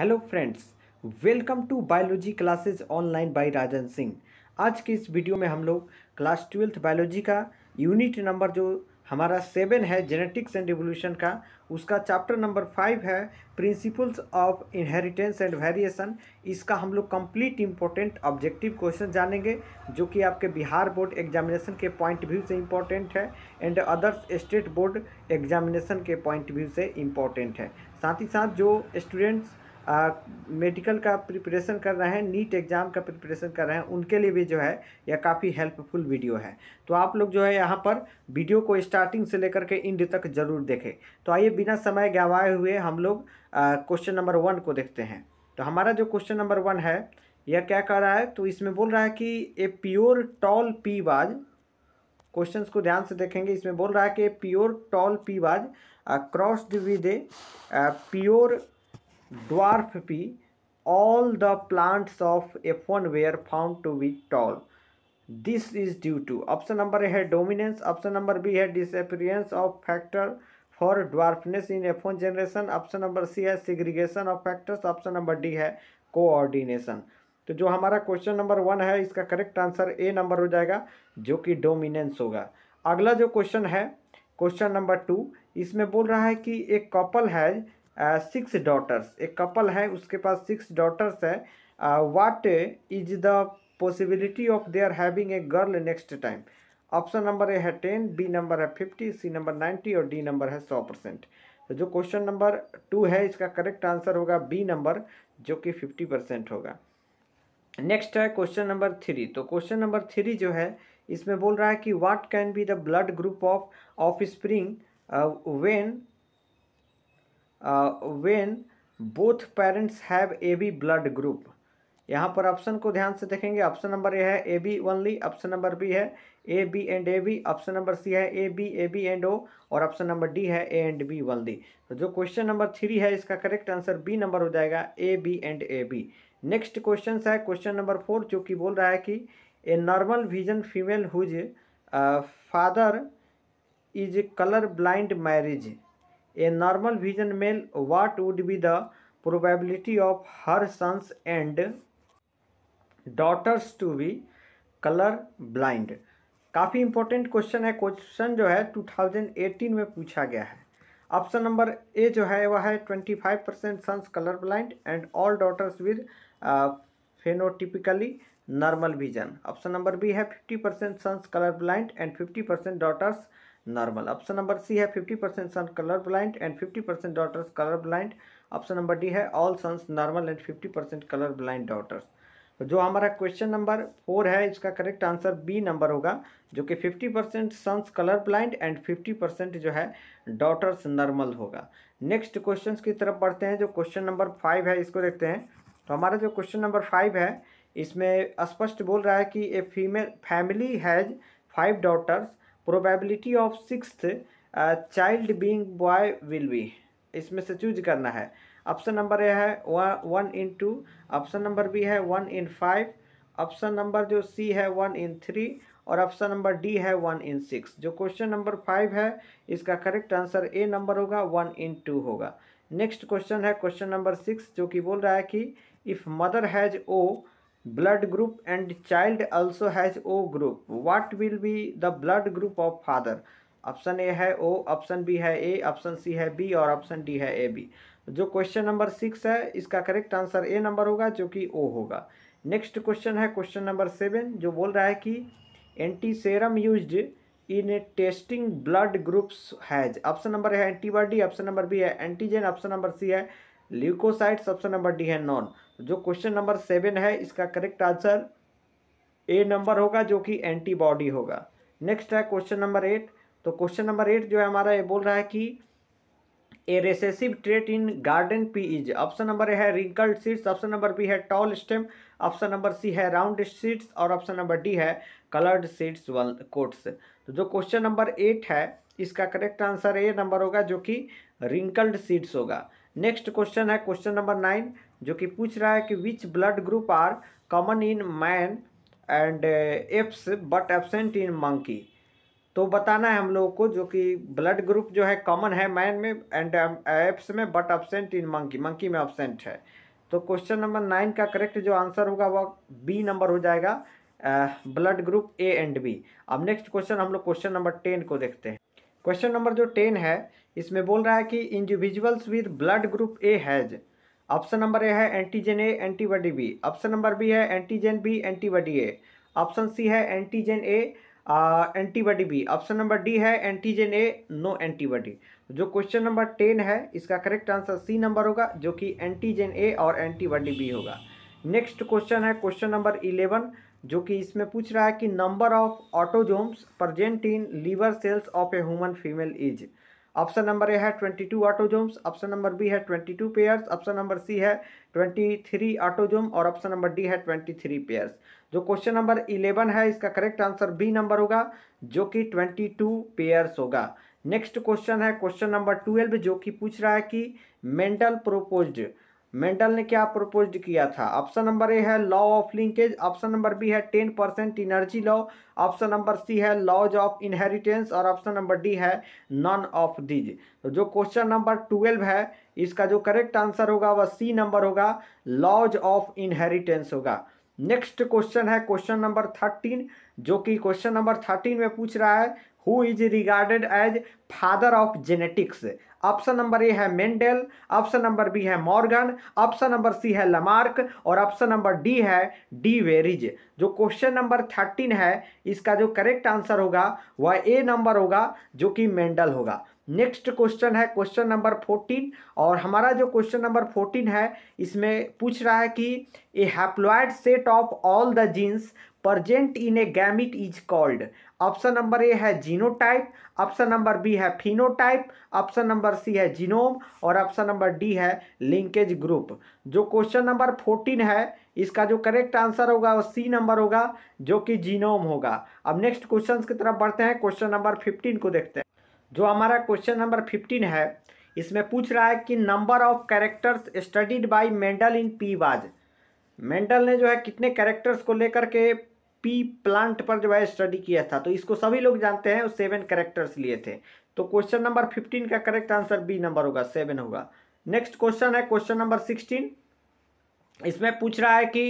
hello friends welcome to biology classes online by Rajan Singh आज के इस वीडियो में हम लोग क्लास ट्वेल्थ बायोलॉजी का यूनिट नंबर जो हमारा सेवन है जेनेटिक्स एंड रिवोल्यूशन का उसका चैप्टर नंबर फाइव है principles of inheritance and variation इसका हम लोग कंप्लीट इम्पोर्टेंट ऑब्जेक्टिव क्वेश्चन जानेंगे जो कि आपके बिहार बोर्ड एग्जामिनेशन के पॉइंट व्यू से इम्पोर्टेंट है and others state board examination के पॉइंट व्यू से इम्पॉर्टेंट है साथ ही साथ जो स्टूडेंट्स मेडिकल का प्रिपरेशन कर रहे हैं नीट एग्ज़ाम का प्रिपरेशन कर रहे हैं उनके लिए भी जो है यह काफ़ी हेल्पफुल वीडियो है तो आप लोग जो है यहाँ पर वीडियो को स्टार्टिंग से लेकर के इंड तक ज़रूर देखें तो आइए बिना समय गंवाए हुए हम लोग क्वेश्चन नंबर वन को देखते हैं तो हमारा जो क्वेश्चन नंबर वन है यह क्या कह रहा है तो इसमें बोल रहा है कि ए प्योर टॉल पी बाज क्वेश्चन को ध्यान से देखेंगे इसमें बोल रहा है कि प्योर टॉल पी पीबाज crossed with a pure dwarf pea all the plants of f1 were found to be tall this is due to option number A है डोमिनेंस ऑप्शन नंबर बी है disappearance of factor for dwarfness in F one generation option number C है segregation of factors option number D है coordination तो जो हमारा question number one है इसका correct answer A number हो जाएगा जो कि डोमिनेंस होगा अगला जो क्वेश्चन है क्वेश्चन नंबर टू इसमें बोल रहा है कि एक कपल है सिक्स डॉटर्स एक कपल है उसके पास सिक्स डॉटर्स है what is the possibility of their having a girl next time option number A है टेन बी नंबर है फिफ्टी सी नंबर नाइन्टी और डी नंबर है सौ परसेंट तो जो क्वेश्चन नंबर टू है इसका करेक्ट आंसर होगा बी नंबर जो कि फिफ्टी परसेंट होगा नेक्स्ट है क्वेश्चन नंबर थ्री तो क्वेश्चन नंबर थ्री जो है इसमें बोल रहा है कि what can be the blood group of offspring when when both parents have A B blood group यहाँ पर ऑप्शन को ध्यान से देखेंगे ऑप्शन नंबर ए है A B only option number B है A B and A B option number C है A B A B and O और ऑप्शन नंबर डी है ए एंड बी ओनली तो जो क्वेश्चन नंबर थ्री है इसका correct answer B number हो जाएगा A B and A B next question है क्वेश्चन नंबर फोर जो कि बोल रहा है कि a normal vision female whose father is colour blind marries a normal vision male what would be the probability of her sons and daughters to be colour blind काफ़ी important question है question जो है 2018 में पूछा गया है option number ए जो है वह है 25 percent sons colour blind and all daughters with phenotypically normal vision option number B है 50 percent sons colour blind and 50 percent daughters normal option number C है fifty percent son colour blind and fifty percent daughters colour blind option number D है all sons normal and fifty percent colour blind daughters तो जो हमारा question number four है इसका correct answer B number होगा जो कि fifty percent sons colour blind and fifty percent जो है डॉटर्स नॉर्मल होगा नेक्स्ट क्वेश्चन की तरफ बढ़ते हैं जो क्वेश्चन नंबर फाइव है इसको देखते हैं तो हमारा जो क्वेश्चन नंबर फाइव है इसमें स्पष्ट बोल रहा है कि a female family has five daughters probability of six child being boy will be इसमें से चूज करना है ऑप्शन नंबर ए है one in two option number B है one in five option number जो सी है वन इन थ्री और option number D है वन इन सिक्स जो क्वेश्चन नंबर फाइव है इसका करेक्ट आंसर ए नंबर होगा वन इन टू होगा नेक्स्ट क्वेश्चन है क्वेश्चन नंबर सिक्स जो कि बोल रहा है कि if mother has O blood group and child also has o group what will be the blood group of father option A है ओ ऑप्शन बी है ए ऑप्शन सी है बी और ऑप्शन डी है ए बी जो question number six है इसका correct answer A number होगा जो कि ओ होगा नेक्स्ट क्वेश्चन है क्वेश्चन नंबर सेवन जो बोल रहा है कि anti serum use in testing blood groups has option number है एंटीबॉडी ऑप्शन नंबर बी है एंटीजन ऑप्शन नंबर सी है ल्यूकोसाइट ऑप्शन नंबर डी है नॉन जो क्वेश्चन नंबर सेवन है इसका करेक्ट आंसर ए नंबर होगा जो कि एंटीबॉडी होगा नेक्स्ट है क्वेश्चन नंबर एट तो क्वेश्चन नंबर एट जो है हमारा ये बोल रहा है कि a recessive trait in garden pea is option number A है wrinkled seeds option number B है tall stem option number C है राउंड सीड्स और ऑप्शन नंबर डी है कलर्ड सीड्स वन कोट्स तो जो क्वेश्चन नंबर एट है इसका correct answer A number होगा जो कि रिंकल्ड सीड्स होगा नेक्स्ट क्वेश्चन है क्वेश्चन नंबर नाइन जो कि पूछ रहा है कि which blood group are common in man and apes but absent in monkey तो बताना है हम लोगों को जो कि ब्लड ग्रुप जो है कॉमन है मैन में एंड एप्स um, में but absent in monkey monkey में एबसेंट है तो क्वेश्चन नंबर नाइन का करेक्ट जो आंसर होगा वह बी नंबर हो जाएगा blood group A and B अब नेक्स्ट क्वेश्चन हम लोग क्वेश्चन नंबर टेन को देखते हैं क्वेश्चन नंबर जो टेन है इसमें बोल रहा है कि individuals with blood group A has option number A है antigen A antibody B option number B है antigen B antibody A option C है antigen A antibody B option number D है एंटीजन ए नो एंटीबॉडी जो question number ten है इसका correct answer C number होगा जो कि antigen A और एंटीबॉडी बी होगा नेक्स्ट क्वेश्चन है क्वेश्चन नंबर इलेवन जो कि इसमें पूछ रहा है कि number of autosomes present in liver cells of a human female is option number A है twenty two autosomes option number B है twenty two pairs option number C है ट्वेंटी थ्री ऑटोजोम और ऑप्शन नंबर डी है twenty three pairs जो question number eleven है इसका correct answer B number होगा जो कि ट्वेंटी टू पेयर्स होगा नेक्स्ट क्वेश्चन है क्वेश्चन नंबर ट्वेल्व जो कि पूछ रहा है कि मेंटल प्रोपोज्ड मेंटल ने क्या प्रपोज किया था ऑप्शन नंबर ए है law of linkage option number B है ten percent energy law option number C है लॉज ऑफ इनहेरिटेंस और ऑप्शन नंबर डी है नॉन ऑफ दीज तो जो क्वेश्चन नंबर ट्वेल्व है इसका जो करेक्ट आंसर होगा वह सी नंबर होगा लॉज ऑफ इनहेरिटेंस होगा नेक्स्ट क्वेश्चन है क्वेश्चन नंबर थर्टीन जो कि क्वेश्चन नंबर थर्टीन में पूछ रहा है who is regarded as father of genetics option number A है मेंडेल ऑप्शन नंबर बी है मॉर्गन ऑप्शन नंबर सी है लमार्क और ऑप्शन नंबर डी है डी वेरिज जो क्वेश्चन नंबर थर्टीन है इसका जो करेक्ट आंसर होगा वह ए नंबर होगा जो कि मेंडल होगा नेक्स्ट क्वेश्चन है क्वेश्चन नंबर फोर्टीन और हमारा जो क्वेश्चन नंबर फोर्टीन है इसमें पूछ रहा है कि a haploid set of all the genes present in a gamete is called option number A है जीनोटाइप ऑप्शन नंबर बी है फिनोटाइप ऑप्शन नंबर सी है जीनोम और ऑप्शन नंबर डी है लिंकेज ग्रुप जो क्वेश्चन नंबर फोर्टीन है इसका जो correct answer होगा वो सी नंबर होगा जो कि जीनोम होगा अब नेक्स्ट क्वेश्चन की तरफ बढ़ते हैं क्वेश्चन नंबर फिफ्टीन को देखते हैं जो हमारा क्वेश्चन नंबर फिफ्टीन है इसमें पूछ रहा है कि number of characters studied by Mendel in pea बाज मेंडल ने जो है कितने कैरेक्टर्स को लेकर के पी प्लांट पर जो है स्टडी किया था तो इसको सभी लोग जानते हैं सेवन करेक्टर्स लिए थे तो क्वेश्चन नंबर फिफ्टीन का करेक्ट आंसर बी नंबर होगा सेवन होगा नेक्स्ट क्वेश्चन है क्वेश्चन नंबर सिक्सटीन इसमें पूछ रहा है कि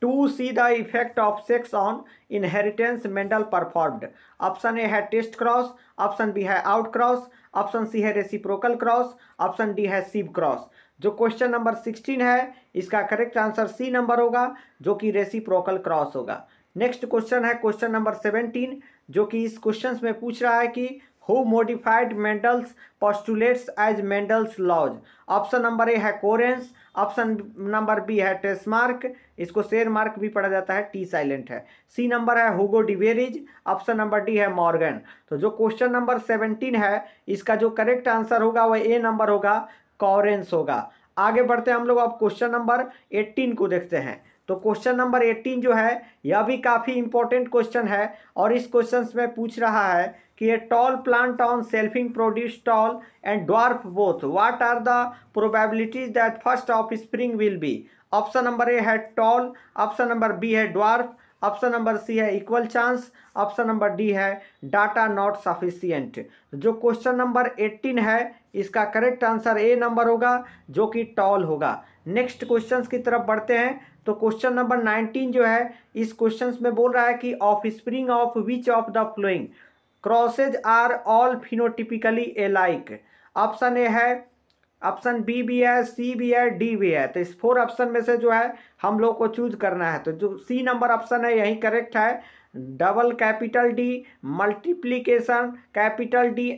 to see the effect of sex on inheritance Mendel performed option A है टेस्ट क्रॉस ऑप्शन बी है आउट क्रॉस ऑप्शन सी है रेसिप्रोकल क्रॉस ऑप्शन डी है सीव क्रॉस जो क्वेश्चन नंबर सिक्सटीन है इसका करेक्ट आंसर सी नंबर होगा जो कि रेसिप्रोकल क्रॉस होगा नेक्स्ट क्वेश्चन है क्वेश्चन नंबर सेवेंटीन जो कि इस क्वेश्चन में पूछ रहा है कि who modified Mendel's postulates as Mendel's laws option number A है कोरेंस ऑप्शन नंबर बी है टेस्मार्क इसको शेयर मार्क भी पढ़ा जाता है टी साइलेंट है सी नंबर है Hugo de Vries option number D है मॉर्गन तो जो क्वेश्चन नंबर सेवनटीन है इसका जो करेक्ट आंसर होगा वह ए नंबर होगा कॉरेंस होगा आगे बढ़ते हैं हम लोग अब क्वेश्चन नंबर एट्टीन को देखते हैं तो क्वेश्चन नंबर एट्टीन जो है यह भी काफ़ी इंपॉर्टेंट क्वेश्चन है और इस क्वेश्चन में पूछ रहा है कि ये tall plant on selfing produce tall and dwarf both what are the probabilities that first offspring will be option number A है टॉल ऑप्शन नंबर बी है ड्वार्फ ऑप्शन नंबर सी है equal chance option number D है data not sufficient जो question number eighteen है इसका correct answer A number होगा जो कि टॉल होगा नेक्स्ट क्वेश्चन की तरफ बढ़ते हैं तो क्वेश्चन नंबर नाइनटीन जो है इस क्वेश्चन में बोल रहा है कि offspring of which of the following crosses are all phenotypically alike option A है ऑप्शन बी भी है सी भी है डी भी है तो इस फोर ऑप्शन में से जो है हम लोग को चूज करना है तो जो सी नंबर ऑप्शन है यही करेक्ट है double capital D multiplication capital D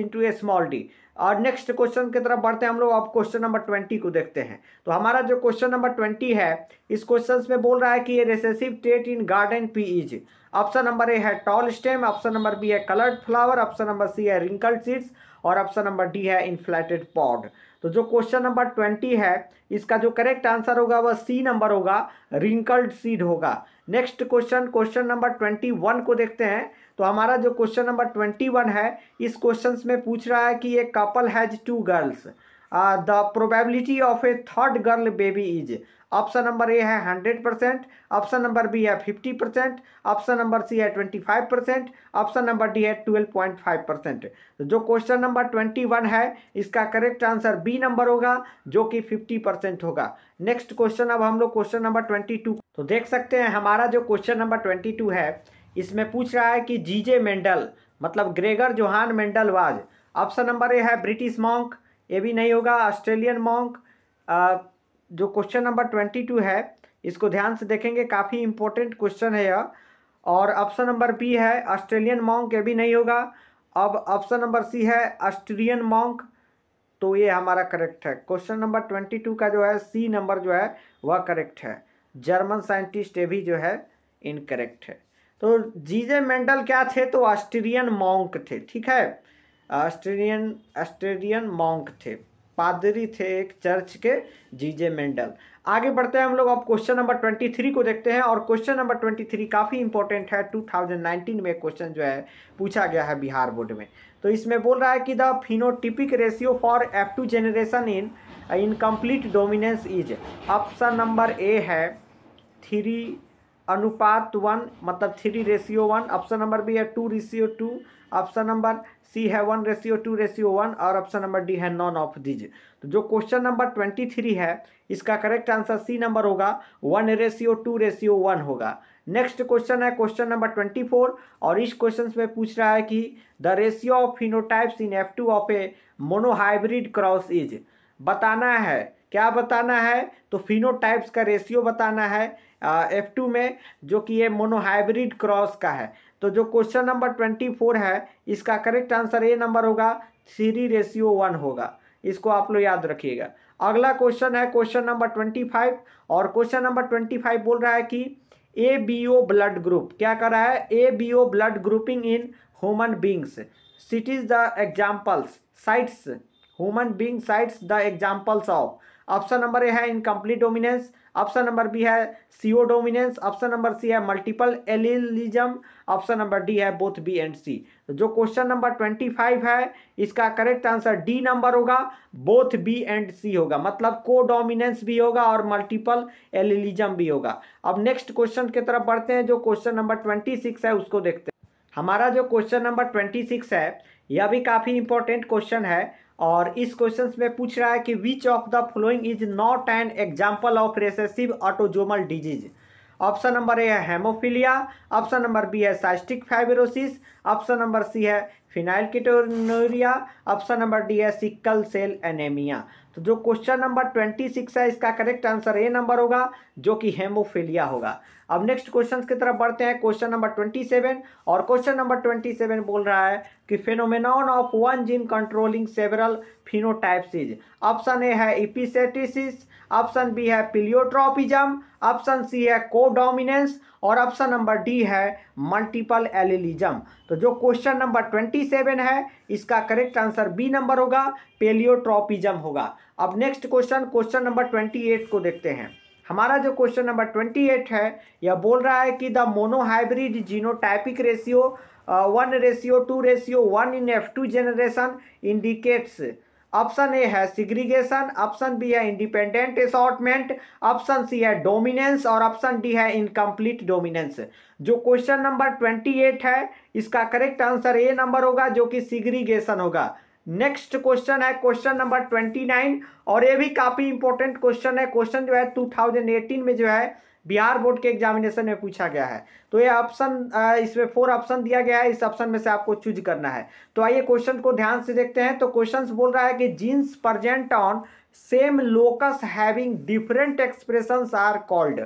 into a small D और नेक्स्ट क्वेश्चन की तरफ बढ़ते हैं हम लोग अब क्वेश्चन नंबर ट्वेंटी को देखते हैं तो हमारा जो क्वेश्चन नंबर ट्वेंटी है इस क्वेश्चन में बोल रहा है कि ये recessive trait in garden pea is option number A है tall stem option number B है coloured flower option number C है रिंकल्ड सीड्स और ऑप्शन नंबर डी है इन्फ्लेटेड पॉड तो जो क्वेश्चन नंबर ट्वेंटी है इसका जो करेक्ट आंसर होगा वह सी नंबर होगा रिंकल्ड सीड होगा next question question number twenty one को देखते हैं तो हमारा जो क्वेश्चन नंबर ट्वेंटी वन है इस क्वेश्चन में पूछ रहा है कि a couple has two girls the probability of a third girl baby is option number A है hundred percent option number B है fifty percent option number C है twenty five percent option number D है twelve point five percent जो question number twenty one है इसका correct answer B number होगा जो कि फिफ्टी परसेंट होगा नेक्स्ट क्वेश्चन अब हम लोग क्वेश्चन नंबर ट्वेंटी टू तो देख सकते हैं हमारा जो क्वेश्चन नंबर ट्वेंटी टू है इसमें पूछ रहा है कि जीजे मेंडल मतलब Gregor Johann Mendel was option number A है ब्रिटिश मॉन्क ये भी नहीं होगा ऑस्ट्रेलियन मॉन्क जो क्वेश्चन नंबर ट्वेंटी टू है इसको ध्यान से देखेंगे काफ़ी इंपॉर्टेंट क्वेश्चन है यह और ऑप्शन नंबर बी है ऑस्ट्रेलियन मॉन्क ये भी नहीं होगा अब ऑप्शन नंबर सी है ऑस्ट्रियन मॉन्क तो ये हमारा करेक्ट है क्वेश्चन नंबर ट्वेंटी टू का जो है सी नंबर जो है वह करेक्ट है जर्मन साइंटिस्ट ये भी जो है इनकरेक्ट है तो जीजे मेंडल क्या थे तो ऑस्ट्रियन मॉन्क थे ठीक है ऑस्ट्रेलियन ऑस्ट्रेलियन मॉन्क थे पादरी थे एक चर्च के जीजे मेंडल आगे बढ़ते हैं हम लोग अब क्वेश्चन नंबर ट्वेंटी थ्री को देखते हैं और क्वेश्चन नंबर ट्वेंटी थ्री काफ़ी इंपॉर्टेंट है टू थाउजेंड नाइनटीन में क्वेश्चन जो है पूछा गया है बिहार बोर्ड में तो इसमें बोल रहा है कि the phenotypic ratio for F two generation in incomplete dominance is option number A है थ्री अनुपात वन मतलब three ratio one option number B है two ratio two option number C है one ratio two ratio one और option number D है none of these तो जो question number twenty three है इसका करेक्ट आंसर सी नंबर होगा one ratio two ratio one होगा नेक्स्ट क्वेश्चन है क्वेश्चन नंबर ट्वेंटी फोर और इस क्वेश्चन में पूछ रहा है कि the ratio of phenotypes in F two of a monohybrid cross is बताना है क्या बताना है तो फिनोटाइप्स का रेशियो बताना है एफ टू में जो कि ये मोनोहाइब्रिड क्रॉस का है तो जो क्वेश्चन नंबर ट्वेंटी फोर है इसका करेक्ट आंसर ए नंबर होगा थ्री रेशियो वन होगा इसको आप लोग याद रखिएगा अगला क्वेश्चन है क्वेश्चन नंबर ट्वेंटी फाइव और क्वेश्चन नंबर ट्वेंटी फाइव बोल रहा है कि A B O blood group क्या कर रहा है A B O blood grouping in human beings cities the examples cites human being cites the examples of option number A है incomplete dominance option number B है codominance option number C है multiple allelism option number D है both B and C जो question number twenty five है इसका correct answer D number होगा both B and C होगा मतलब को डोमिनेंस भी होगा और मल्टीपल एलिलिज्म भी होगा अब नेक्स्ट क्वेश्चन की तरफ बढ़ते हैं जो क्वेश्चन नंबर ट्वेंटी सिक्स है उसको देखते हैं हमारा जो क्वेश्चन नंबर ट्वेंटी सिक्स है यह भी काफ़ी इंपॉर्टेंट क्वेश्चन है और इस क्वेश्चन में पूछ रहा है कि which of the following is not an example of recessive autosomal disease option number A है हेमोफीलिया ऑप्शन नंबर बी है cystic fibrosis option number C है phenylketonuria option number D है सिक्कल सेल एनेमिया तो जो question number twenty six है इसका correct answer A number होगा जो कि हेमोफीलिया होगा अब नेक्स्ट क्वेश्चन की तरफ बढ़ते हैं क्वेश्चन नंबर ट्वेंटी सेवन और क्वेश्चन नंबर ट्वेंटी सेवन बोल रहा है कि phenomenon of one gene controlling several phenotypes option A है इपीसेटिस ऑप्शन बी है पिलियोट्रॉपिज्म ऑप्शन सी है कोडोमिनेंस और ऑप्शन नंबर डी है मल्टीपल एलिलिज्म तो जो क्वेश्चन नंबर ट्वेंटी सेवन है इसका करेक्ट आंसर बी नंबर होगा पेलियोट्रॉपिज्म होगा अब next question question number twenty eight को देखते हैं हमारा जो क्वेश्चन नंबर ट्वेंटी एट है यह बोल रहा है कि the monohybrid genotypic ratio one ratio two ratio one in F two generation indicates option A है सिग्रीगेशन ऑप्शन बी है इंडिपेंडेंट असॉटमेंट ऑप्शन सी है डोमिनेंस और ऑप्शन डी है इनकम्प्लीट डोमिनेंस जो क्वेश्चन नंबर ट्वेंटी एट है इसका correct answer A number होगा जो कि सिग्रीगेशन होगा नेक्स्ट क्वेश्चन है क्वेश्चन नंबर ट्वेंटी नाइन और ये भी काफ़ी इंपॉर्टेंट क्वेश्चन है क्वेश्चन जो है टू थाउजेंड एटीन में जो है बिहार बोर्ड के एग्जामिनेशन में पूछा गया है तो ये ऑप्शन इसमें फोर ऑप्शन दिया गया है इस ऑप्शन में से आपको चूज करना है तो आइए क्वेश्चन को ध्यान से देखते हैं तो क्वेश्चन बोल रहा है कि genes present on same locus having different expression are called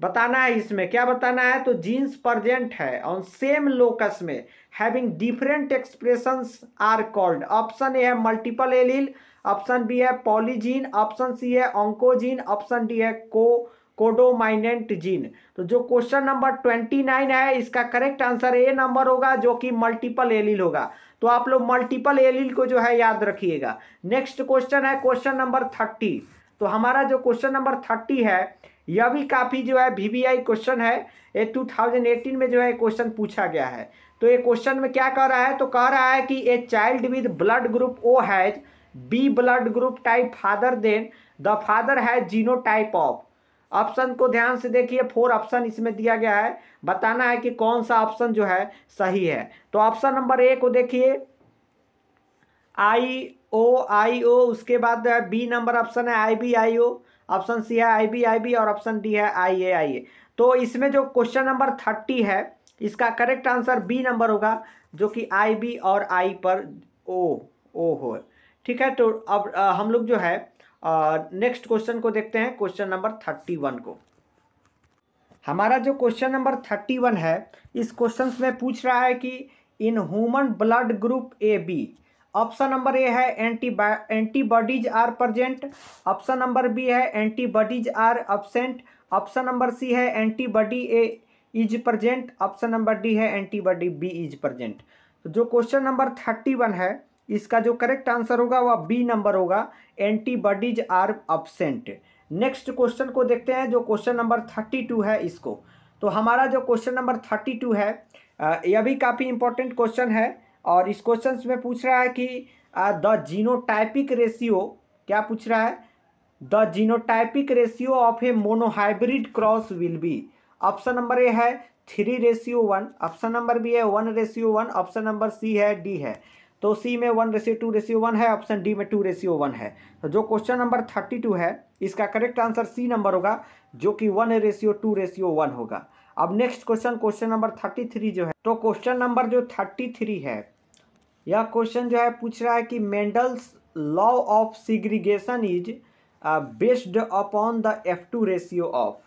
बताना है इसमें क्या बताना है तो जीन्स प्रजेंट है ऑन सेम लोकस में having different expression are called option A है मल्टीपल एलिल ऑप्शन बी है पॉलीजीन ऑप्शन सी है ऑंकोजीन ऑप्शन डी है को कोडोमाइनेंट जीन तो जो क्वेश्चन नंबर ट्वेंटी नाइन है इसका करेक्ट आंसर ए नंबर होगा जो कि मल्टीपल एलील होगा तो आप लोग मल्टीपल एलील को जो है याद रखिएगा नेक्स्ट क्वेश्चन है क्वेश्चन नंबर थर्टी तो हमारा जो क्वेश्चन नंबर थर्टी है यह भी काफ़ी जो है वी क्वेश्चन है ये एटीन में जो है क्वेश्चन पूछा गया है तो ये क्वेश्चन में क्या कह रहा है तो कह रहा है कि a child with blood group O has B blood group type father then the father has genotype of option को ध्यान से देखिए फोर ऑप्शन इसमें दिया गया है बताना है कि कौन सा ऑप्शन जो है सही है तो ऑप्शन नंबर ए को देखिए आई ओ आई ओ उसके बाद बी नंबर ऑप्शन है I B I O option C है आई बी आई बी और ऑप्शन डी है आई ए आई ए तो इसमें जो क्वेश्चन नंबर थर्टी है इसका करेक्ट आंसर बी नंबर होगा जो कि आई बी और आई पर ओ ओ हो ठीक है तो अब आ, हम लोग जो है नेक्स्ट क्वेश्चन को देखते हैं क्वेश्चन नंबर थर्टी वन को हमारा जो क्वेश्चन नंबर थर्टी वन है इस क्वेश्चन में पूछ रहा है कि in human blood group A B option number A है anti antibodies are present option number B है antibodies are absent option number C है antibody A is present option number D है एंटीबॉडी बी इज प्रजेंट जो question number thirty one है इसका जो correct answer होगा वह बी नंबर होगा antibodies are absent next question को देखते हैं जो क्वेश्चन नंबर थर्टी टू है इसको तो हमारा जो क्वेश्चन नंबर थर्टी टू है यह भी काफ़ी इंपॉर्टेंट क्वेश्चन है और इस क्वेश्चन में पूछ रहा है कि द जीनोटाइपिक रेशियो क्या पूछ रहा है the genotypic ratio of a monohybrid cross will be option number A है three ratio one option number B है one ratio one option number C है डी है तो सी में one ratio two ratio one है option D में two ratio one है तो जो क्वेश्चन नंबर थर्टी टू है इसका करेक्ट आंसर सी नंबर होगा जो कि one ratio two ratio one होगा अब next question question number thirty three जो है तो क्वेश्चन नंबर जो थर्टी थ्री है यह क्वेश्चन जो है पूछ रहा है कि Mendel's law of segregation is based upon the F two ratio of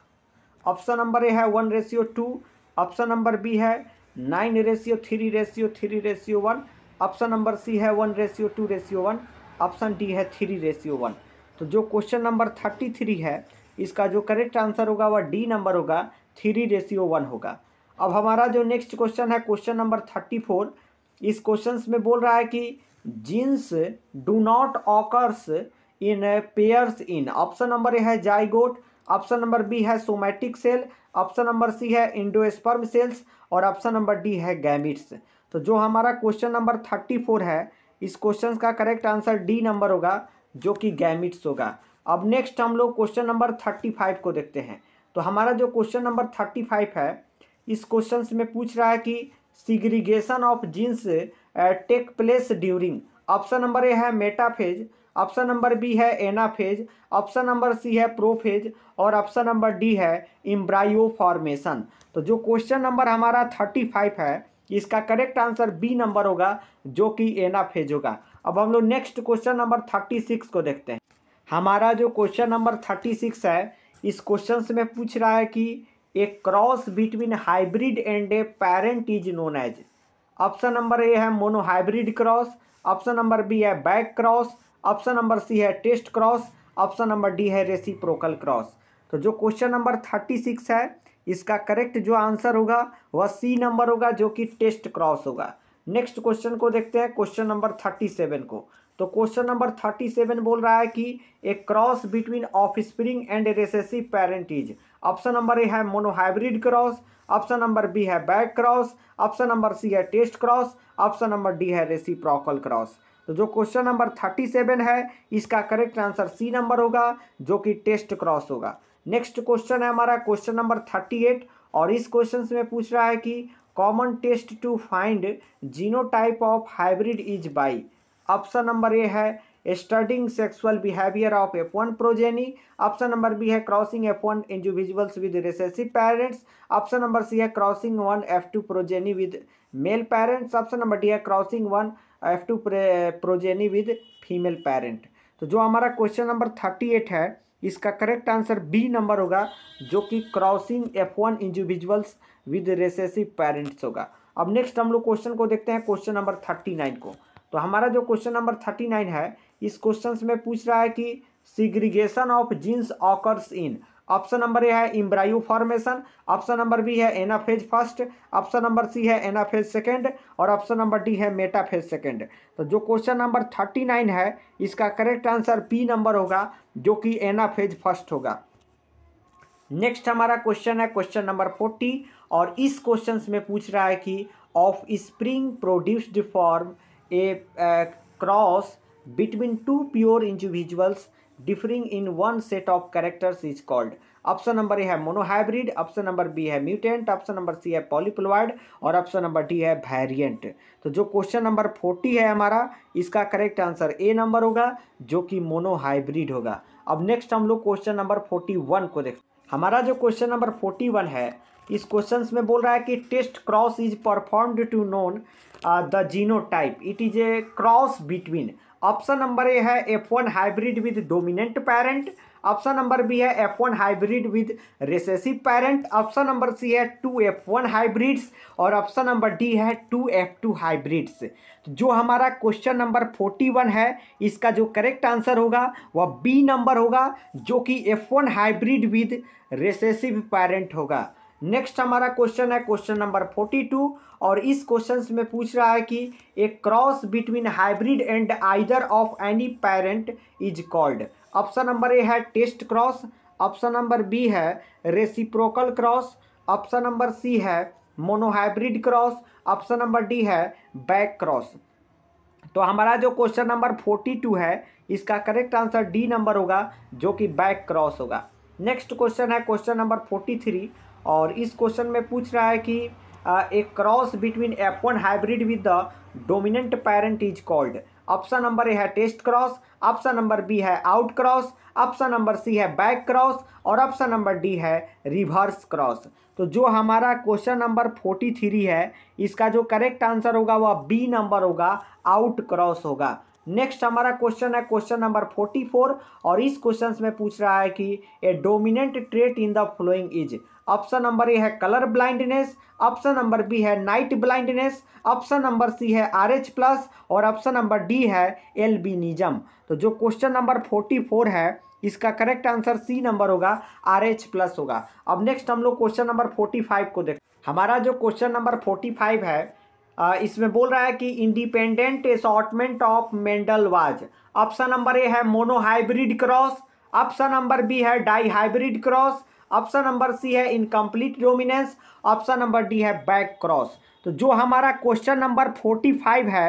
option number A है one ratio two option number B है nine ratio three ratio three ratio one option number C है one ratio two ratio one option D है three ratio one तो जो question number thirty three है इसका जो correct answer होगा वह डी नंबर होगा थ्री रेशियो वन होगा अब हमारा जो नेक्स्ट क्वेश्चन है क्वेश्चन नंबर थर्टी फोर इस क्वेश्चन में बोल रहा है कि genes do not occurs in pairs in option number A है जाइगोट ऑप्शन नंबर बी है somatic cell option number C है इंडोस्पर्म सेल्स और ऑप्शन नंबर डी है गैमिट्स तो जो हमारा क्वेश्चन नंबर थर्टी फोर है इस क्वेश्चन का करेक्ट आंसर डी नंबर होगा जो कि गैमिट्स होगा अब नेक्स्ट हम लोग क्वेश्चन नंबर थर्टी फाइव को देखते हैं तो हमारा जो क्वेश्चन नंबर थर्टी फाइव है इस क्वेश्चन में पूछ रहा है कि segregation of genes take place during option number A है मेटाफेज ऑप्शन नंबर बी है एनाफेज ऑप्शन नंबर सी है प्रोफेज और ऑप्शन नंबर डी है इम्ब्रायो फॉर्मेशन तो जो क्वेश्चन नंबर हमारा थर्टी फाइव है इसका करेक्ट आंसर बी नंबर होगा जो कि एनाफेज होगा अब हम लोग next question number thirty six को देखते हैं हमारा जो क्वेश्चन नंबर थर्टी सिक्स है इस क्वेश्चन में पूछ रहा है कि a cross between hybrid and a parent is known as option number A है monohybrid cross option number B है back cross option number C है test cross option number D है रेसी प्रोकल क्रॉस तो जो क्वेश्चन नंबर थर्टी सिक्स है इसका correct जो आंसर होगा वह सी नंबर होगा जो कि टेस्ट क्रॉस होगा नेक्स्ट क्वेश्चन को देखते हैं क्वेश्चन नंबर थर्टी सेवन को तो क्वेश्चन नंबर थर्टी सेवन बोल रहा है कि a cross between offspring and recessive parent is option number A है monohybrid cross option number B है back cross option number C है test cross option number D है रेसी क्रॉस तो जो क्वेश्चन नंबर थर्टी सेवन है इसका correct answer C number होगा जो कि टेस्ट क्रॉस होगा नेक्स्ट क्वेश्चन है हमारा क्वेश्चन नंबर थर्टी एट और इस क्वेश्चन में पूछ रहा है कि common test to find genotype of hybrid is by option number A है studying sexual behaviour of F one progeny option number B है crossing F one individuals with recessive parents option number C है crossing one F two progeny with male parents option number D है crossing one F two progeny with female parent तो जो हमारा question number thirty eight है इसका correct answer B number होगा जो कि crossing F one individuals with recessive parents होगा अब नेक्स्ट हम लोग क्वेश्चन को देखते हैं क्वेश्चन नंबर थर्टी नाइन को तो हमारा जो क्वेश्चन नंबर थर्टी नाइन है इस क्वेश्चन में पूछ रहा है कि segregation of genes occurs in option number A है embryo formation option number B है anaphase first option number C है एनाफेज सेकंड और ऑप्शन नंबर डी है मेटाफेज सेकंड तो जो क्वेश्चन नंबर थर्टी नाइन है इसका करेक्ट आंसर पी नंबर होगा जो कि एनाफेज फर्स्ट होगा नेक्स्ट हमारा क्वेश्चन है क्वेश्चन नंबर फोर्टी और इस क्वेश्चन में पूछ रहा है कि offspring produced form a cross between two pure individuals differing in one set of characters is called option number A है मोनोहाइब्रिड ऑप्शन नंबर बी है म्यूटेंट ऑप्शन नंबर सी है पॉलीप्लॉइड और option number D है variant तो जो question number forty है हमारा इसका करेक्ट आंसर ए नंबर होगा जो कि मोनोहाइब्रिड होगा अब नेक्स्ट हम लोग क्वेश्चन नंबर फोर्टी वन को देख हमारा जो क्वेश्चन नंबर फोर्टी वन है इस क्वेश्चन में बोल रहा है कि test cross is performed to known the genotype it is a cross between option number A है F one hybrid with dominant parent option number B है F one hybrid with recessive parent option number C है two F one hybrids और option number D है two F two hybrids जो हमारा question number forty one है इसका जो correct answer होगा वह बी नंबर होगा जो कि F one hybrid with recessive parent होगा नेक्स्ट हमारा क्वेश्चन है क्वेश्चन नंबर फोर्टी टू और इस क्वेश्चन में पूछ रहा है कि a cross between hybrid and either of any parent is called option number A है test cross option number B है reciprocal cross option number C है monohybrid cross option number D है बैक क्रॉस तो हमारा जो question number forty to है इसका correct answer D number होगा जो कि बैक क्रॉस होगा नेक्स्ट क्वेश्चन है क्वेश्चन नंबर फोर्टी थ्री और इस क्वेश्चन में पूछ रहा है कि cross between F one hybrid with the dominant parent is called option number A है test cross option number B है out cross option number C है बैक क्रॉस और ऑप्शन नंबर डी है रिवर्स क्रॉस तो जो हमारा question number forty three है इसका जो करेक्ट आंसर होगा वह बी नंबर होगा आउट क्रॉस होगा नेक्स्ट हमारा क्वेश्चन है क्वेश्चन नंबर फोर्टी फोर और इस क्वेश्चन में पूछ रहा है कि a dominant trait in the following is option number A है colour blindness option number B है night blindness option number C है आर एच प्लस और ऑप्शन नंबर डी है निजम तो जो क्वेश्चन नंबर फोर्टी फोर है इसका करेक्ट आंसर सी नंबर होगा आर एच प्लस होगा अब नेक्स्ट हम लोग क्वेश्चन नंबर फोर्टी फाइव को देख हमारा जो क्वेश्चन नंबर फोर्टी फाइव है इसमें बोल रहा है कि independent assortment of Mendel was option number A है monohybrid cross option number B है dihybrid cross option number C है incomplete dominance option number D है बैक क्रॉस तो जो हमारा क्वेश्चन नंबर फोर्टी फाइव है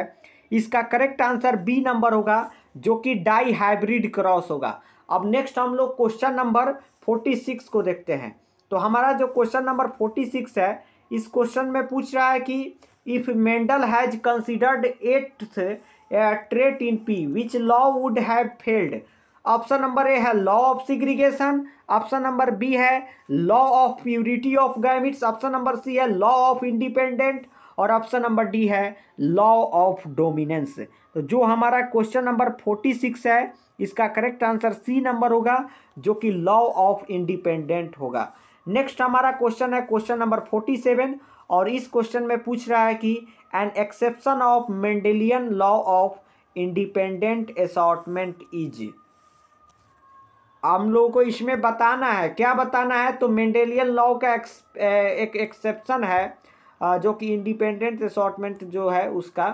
इसका करेक्ट आंसर बी नंबर होगा जो कि डाई हाइब्रिड क्रॉस होगा अब नेक्स्ट हम लोग क्वेश्चन नंबर फोर्टी सिक्स को देखते हैं तो हमारा जो क्वेश्चन नंबर फोर्टी सिक्स है इस क्वेश्चन में पूछ रहा है कि if Mendel has considered eight trait in pea which law would have failed option number A है law of segregation option number B है law of purity of gametes option number C है law of independent और option number D है law of dominance तो जो हमारा question number forty six है इसका करेक्ट आंसर सी नंबर होगा जो कि लॉ ऑफ इंडिपेंडेंट होगा नेक्स्ट हमारा क्वेश्चन है क्वेश्चन नंबर फोर्टी सेवन और इस क्वेश्चन में पूछ रहा है कि an exception of Mendelian law of independent assortment is हम लोगों को इसमें बताना है क्या बताना है तो मेंडेलियन लॉ का eh, एक एक्सेप्शन है जो कि इंडिपेंडेंट असॉटमेंट जो है उसका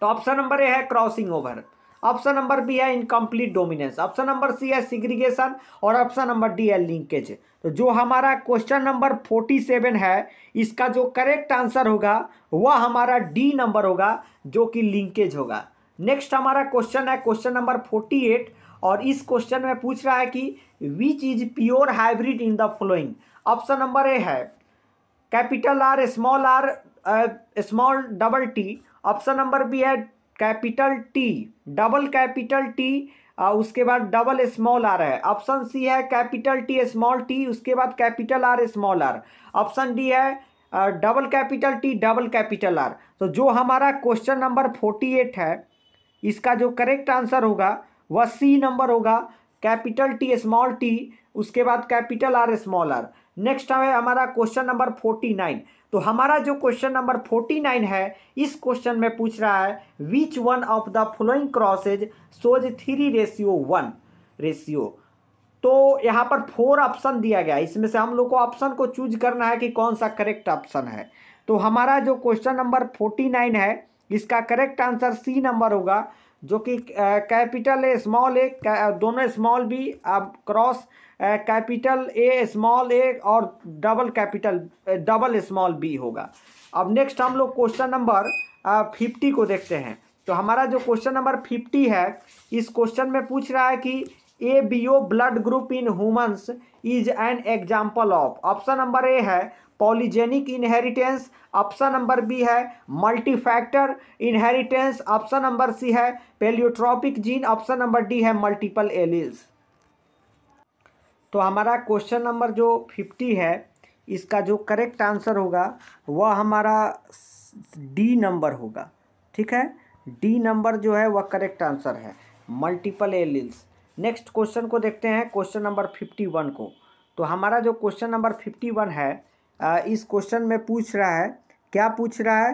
तो ऑप्शन नंबर ए है crossing over option number B है incomplete dominance option number C है सिग्रीगेशन और ऑप्शन नंबर डी है लिंकेज तो जो हमारा क्वेश्चन नंबर फोर्टी सेवन है इसका जो करेक्ट आंसर होगा वह हमारा डी नंबर होगा जो कि लिंकेज होगा नेक्स्ट हमारा क्वेश्चन है क्वेश्चन नंबर फोर्टी एट और इस क्वेश्चन में पूछ रहा है कि which is pure hybrid in the following option number A है capital R small R small double T option number B है capital T double capital T उसके बाद डबल स्मॉल आर है ऑप्शन सी है कैपिटल टी स्मॉल टी उसके बाद capital R small R option D है double capital T double capital R तो जो हमारा क्वेश्चन नंबर फोर्टी एट है इसका जो करेक्ट आंसर होगा वह सी नंबर होगा कैपिटल टी स्मॉल टी उसके बाद capital R small R next है हमारा क्वेश्चन नंबर फोर्टी नाइन तो हमारा जो क्वेश्चन नंबर फोर्टी नाइन है इस क्वेश्चन में पूछ रहा है which one of the following crosses shows three ratio one ratio तो यहाँ पर फोर ऑप्शन दिया गया इसमें से हम लोग को ऑप्शन को चूज करना है कि कौन सा करेक्ट ऑप्शन है तो हमारा जो क्वेश्चन नंबर फोर्टी नाइन है इसका करेक्ट आंसर सी नंबर होगा जो कि कैपिटल ए स्मॉल है दोनों स्मॉल भी cross capital A small A और double capital double small B होगा अब नेक्स्ट हम लोग क्वेश्चन नंबर फिफ्टी को देखते हैं तो हमारा जो क्वेश्चन नंबर फिफ्टी है इस क्वेश्चन में पूछ रहा है कि A B O blood group in humans is an example of option number A है polygenic inheritance option number B है multifactor inheritance option number C है pleiotropic gene option number D है मल्टीपल एलिज़ तो हमारा question number जो fifty है इसका जो करेक्ट आंसर होगा वह हमारा डी नंबर होगा ठीक है डी नंबर जो है वह करेक्ट आंसर है मल्टीपल एलिल्स नेक्स्ट क्वेश्चन को देखते हैं क्वेश्चन नंबर फिफ्टी वन को तो हमारा जो क्वेश्चन नंबर फिफ्टी वन है इस क्वेश्चन में पूछ रहा है क्या पूछ रहा है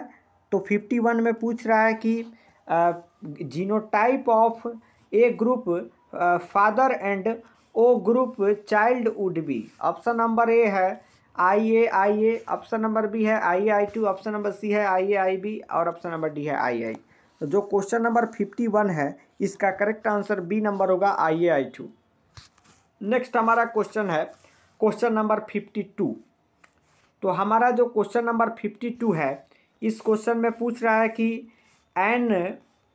तो फिफ्टी वन में पूछ रहा है कि genotype of A group father and O group child would be option number A है I A I A option number B है I A I two option number C है आई ए आई बी और option number D है I आई तो जो question number fifty one है इसका correct answer B number होगा I A I two next हमारा क्वेश्चन है क्वेश्चन नंबर फिफ्टी टू तो हमारा जो क्वेश्चन नंबर फिफ्टी टू है इस क्वेश्चन में पूछ रहा है कि an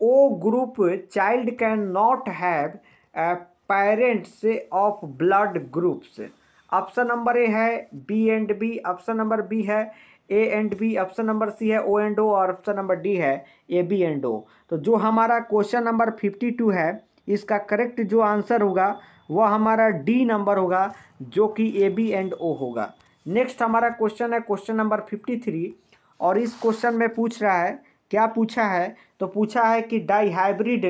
O group child cannot have parents of blood groups option number A है B and B option number B है A and B option number C है ओ एंड ओ और ऑप्शन नंबर डी है A B and ओ तो जो हमारा question number fifty to है इसका करेक्ट जो आंसर होगा वह हमारा डी नंबर होगा जो कि ए बी एंड ओ होगा नेक्स्ट हमारा क्वेश्चन है क्वेश्चन नंबर फिफ्टी थ्री और इस क्वेश्चन में पूछ रहा है क्या पूछा है तो पूछा है कि dihybrid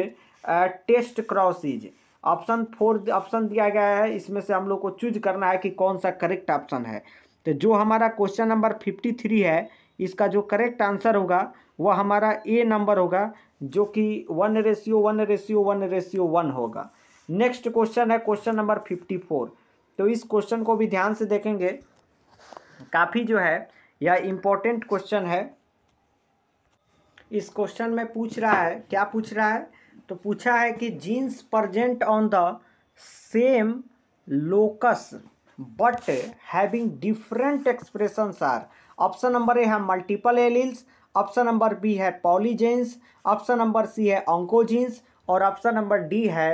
test crosses option four option दिया गया है इसमें से हम लोग को चूज करना है कि कौन सा करेक्ट ऑप्शन है तो जो हमारा क्वेश्चन नंबर फिफ्टी थ्री है इसका जो करेक्ट आंसर होगा वह हमारा ए नंबर होगा जो कि one ratio one ratio one ratio one होगा नेक्स्ट क्वेश्चन है क्वेश्चन नंबर फिफ्टी फोर तो इस क्वेश्चन को भी ध्यान से देखेंगे काफ़ी जो है यह इम्पोर्टेंट क्वेश्चन है इस क्वेश्चन में पूछ रहा है क्या पूछ रहा है तो पूछा है कि genes present on the same locus but having different expression are option number A है multiple alleles option number B है पॉलीजेंस ऑप्शन नंबर सी है ऑंकोजींस और ऑप्शन नंबर डी है